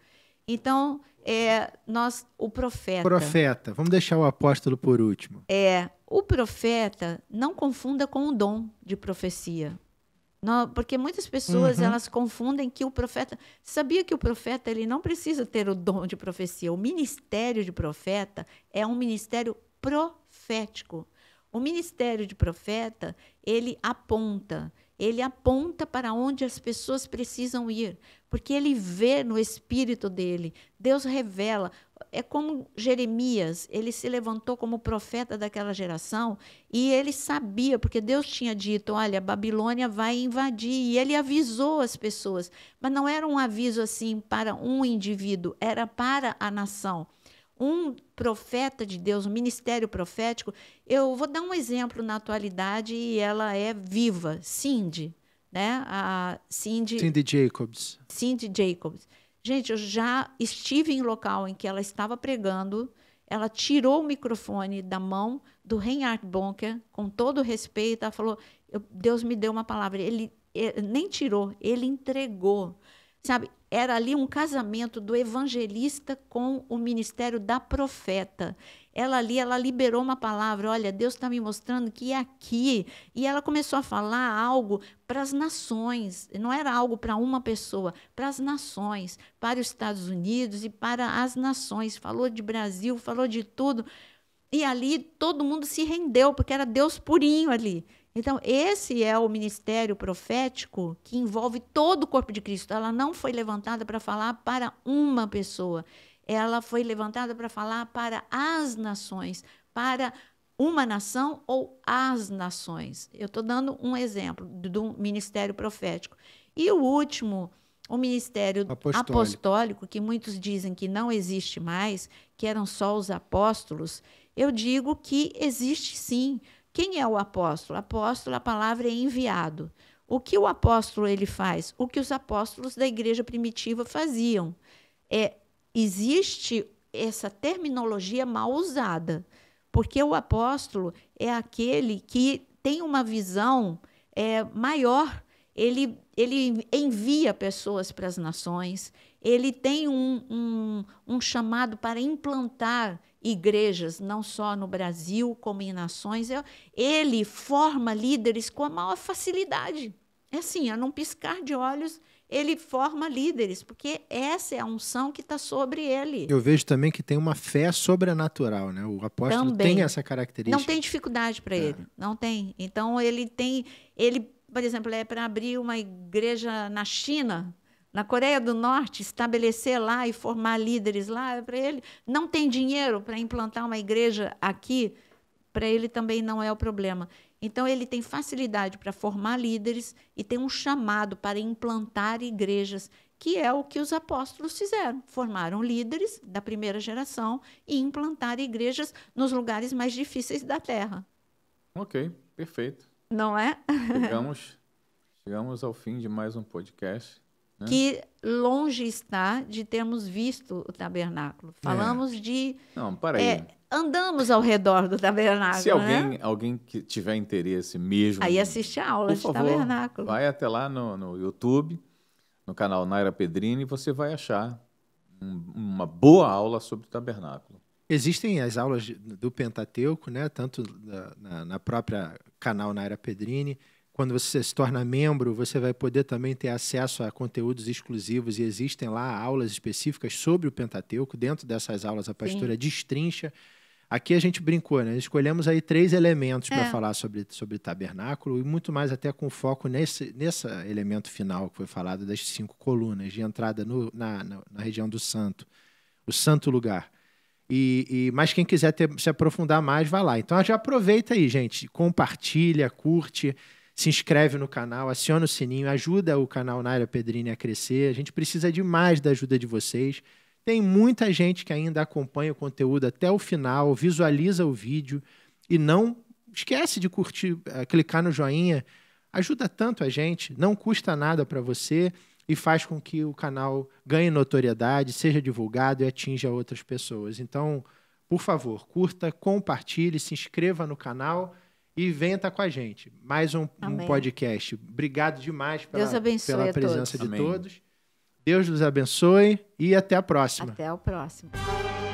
Então, é, nós, o profeta. Profeta, vamos deixar o apóstolo por último. É, o profeta não confunda com o dom de profecia. Não, porque muitas pessoas uhum. elas confundem que o profeta sabia que o profeta ele não precisa ter o dom de profecia o ministério de profeta é um ministério profético o ministério de profeta ele aponta ele aponta para onde as pessoas precisam ir, porque ele vê no espírito dele. Deus revela. É como Jeremias, ele se levantou como profeta daquela geração e ele sabia, porque Deus tinha dito: olha, a Babilônia vai invadir. E ele avisou as pessoas. Mas não era um aviso assim para um indivíduo, era para a nação um profeta de Deus, um ministério profético. Eu vou dar um exemplo na atualidade e ela é viva, Cindy, né? A Cindy Cindy Jacobs. Cindy Jacobs. Gente, eu já estive em local em que ela estava pregando, ela tirou o microfone da mão do Reinhard Bonker, com todo respeito, ela falou: Deus me deu uma palavra. Ele, ele eh, nem tirou, ele entregou. Sabe, era ali um casamento do evangelista com o ministério da profeta. Ela ali, ela liberou uma palavra, olha, Deus está me mostrando que é aqui. E ela começou a falar algo para as nações, não era algo para uma pessoa, para as nações, para os Estados Unidos e para as nações. Falou de Brasil, falou de tudo. E ali todo mundo se rendeu, porque era Deus purinho ali. Então, esse é o ministério profético que envolve todo o corpo de Cristo. Ela não foi levantada para falar para uma pessoa. Ela foi levantada para falar para as nações, para uma nação ou as nações. Eu estou dando um exemplo do ministério profético. E o último, o ministério apostólico. apostólico, que muitos dizem que não existe mais, que eram só os apóstolos. Eu digo que existe sim quem é o apóstolo? Apóstolo, a palavra é enviado. O que o apóstolo ele faz? O que os apóstolos da igreja primitiva faziam. É, existe essa terminologia mal usada, porque o apóstolo é aquele que tem uma visão é, maior, ele, ele envia pessoas para as nações, ele tem um, um, um chamado para implantar igrejas, não só no Brasil, como em nações. Ele forma líderes com a maior facilidade. É assim, a não piscar de olhos, ele forma líderes, porque essa é a unção que está sobre ele. Eu vejo também que tem uma fé sobrenatural, né? O apóstolo também. tem essa característica. Não tem dificuldade para é. ele, não tem. Então ele tem, ele, por exemplo, é para abrir uma igreja na China, na Coreia do Norte, estabelecer lá e formar líderes lá, para ele não tem dinheiro para implantar uma igreja aqui, para ele também não é o problema. Então ele tem facilidade para formar líderes e tem um chamado para implantar igrejas, que é o que os apóstolos fizeram, formaram líderes da primeira geração e implantaram igrejas nos lugares mais difíceis da terra. OK, perfeito. Não é? Chegamos Chegamos ao fim de mais um podcast né? que longe está de termos visto o tabernáculo. É. Falamos é. de. Não, para é, aí. É, andamos ao redor do tabernáculo. Se alguém, né? alguém que tiver interesse mesmo. Aí assiste a aula de favor, tabernáculo. Vai até lá no, no YouTube, no canal Naira Pedrini, e você vai achar um, uma boa aula sobre o tabernáculo. Existem as aulas do Pentateuco, né? tanto na, na própria canal Naira Pedrini, quando você se torna membro, você vai poder também ter acesso a conteúdos exclusivos e existem lá aulas específicas sobre o Pentateuco. Dentro dessas aulas, a pastora Sim. destrincha. Aqui a gente brincou, né? Escolhemos aí três elementos é. para falar sobre, sobre tabernáculo e muito mais até com foco nesse, nesse elemento final que foi falado das cinco colunas de entrada no, na, na, na região do santo, o santo lugar. E, e, mas quem quiser ter, se aprofundar mais, vai lá. Então já aproveita aí, gente. Compartilha, curte se inscreve no canal, aciona o sininho, ajuda o canal Naira Pedrini a crescer. A gente precisa demais da ajuda de vocês. Tem muita gente que ainda acompanha o conteúdo até o final, visualiza o vídeo e não esquece de curtir, eh, clicar no joinha. Ajuda tanto a gente, não custa nada para você e faz com que o canal ganhe notoriedade, seja divulgado e atinja outras pessoas. Então, por favor, curta, compartilhe, se inscreva no canal e venha estar com a gente. Mais um, um podcast. Obrigado demais pela, pela presença todos. de Amém. todos. Deus nos abençoe e até a próxima. Até o próximo.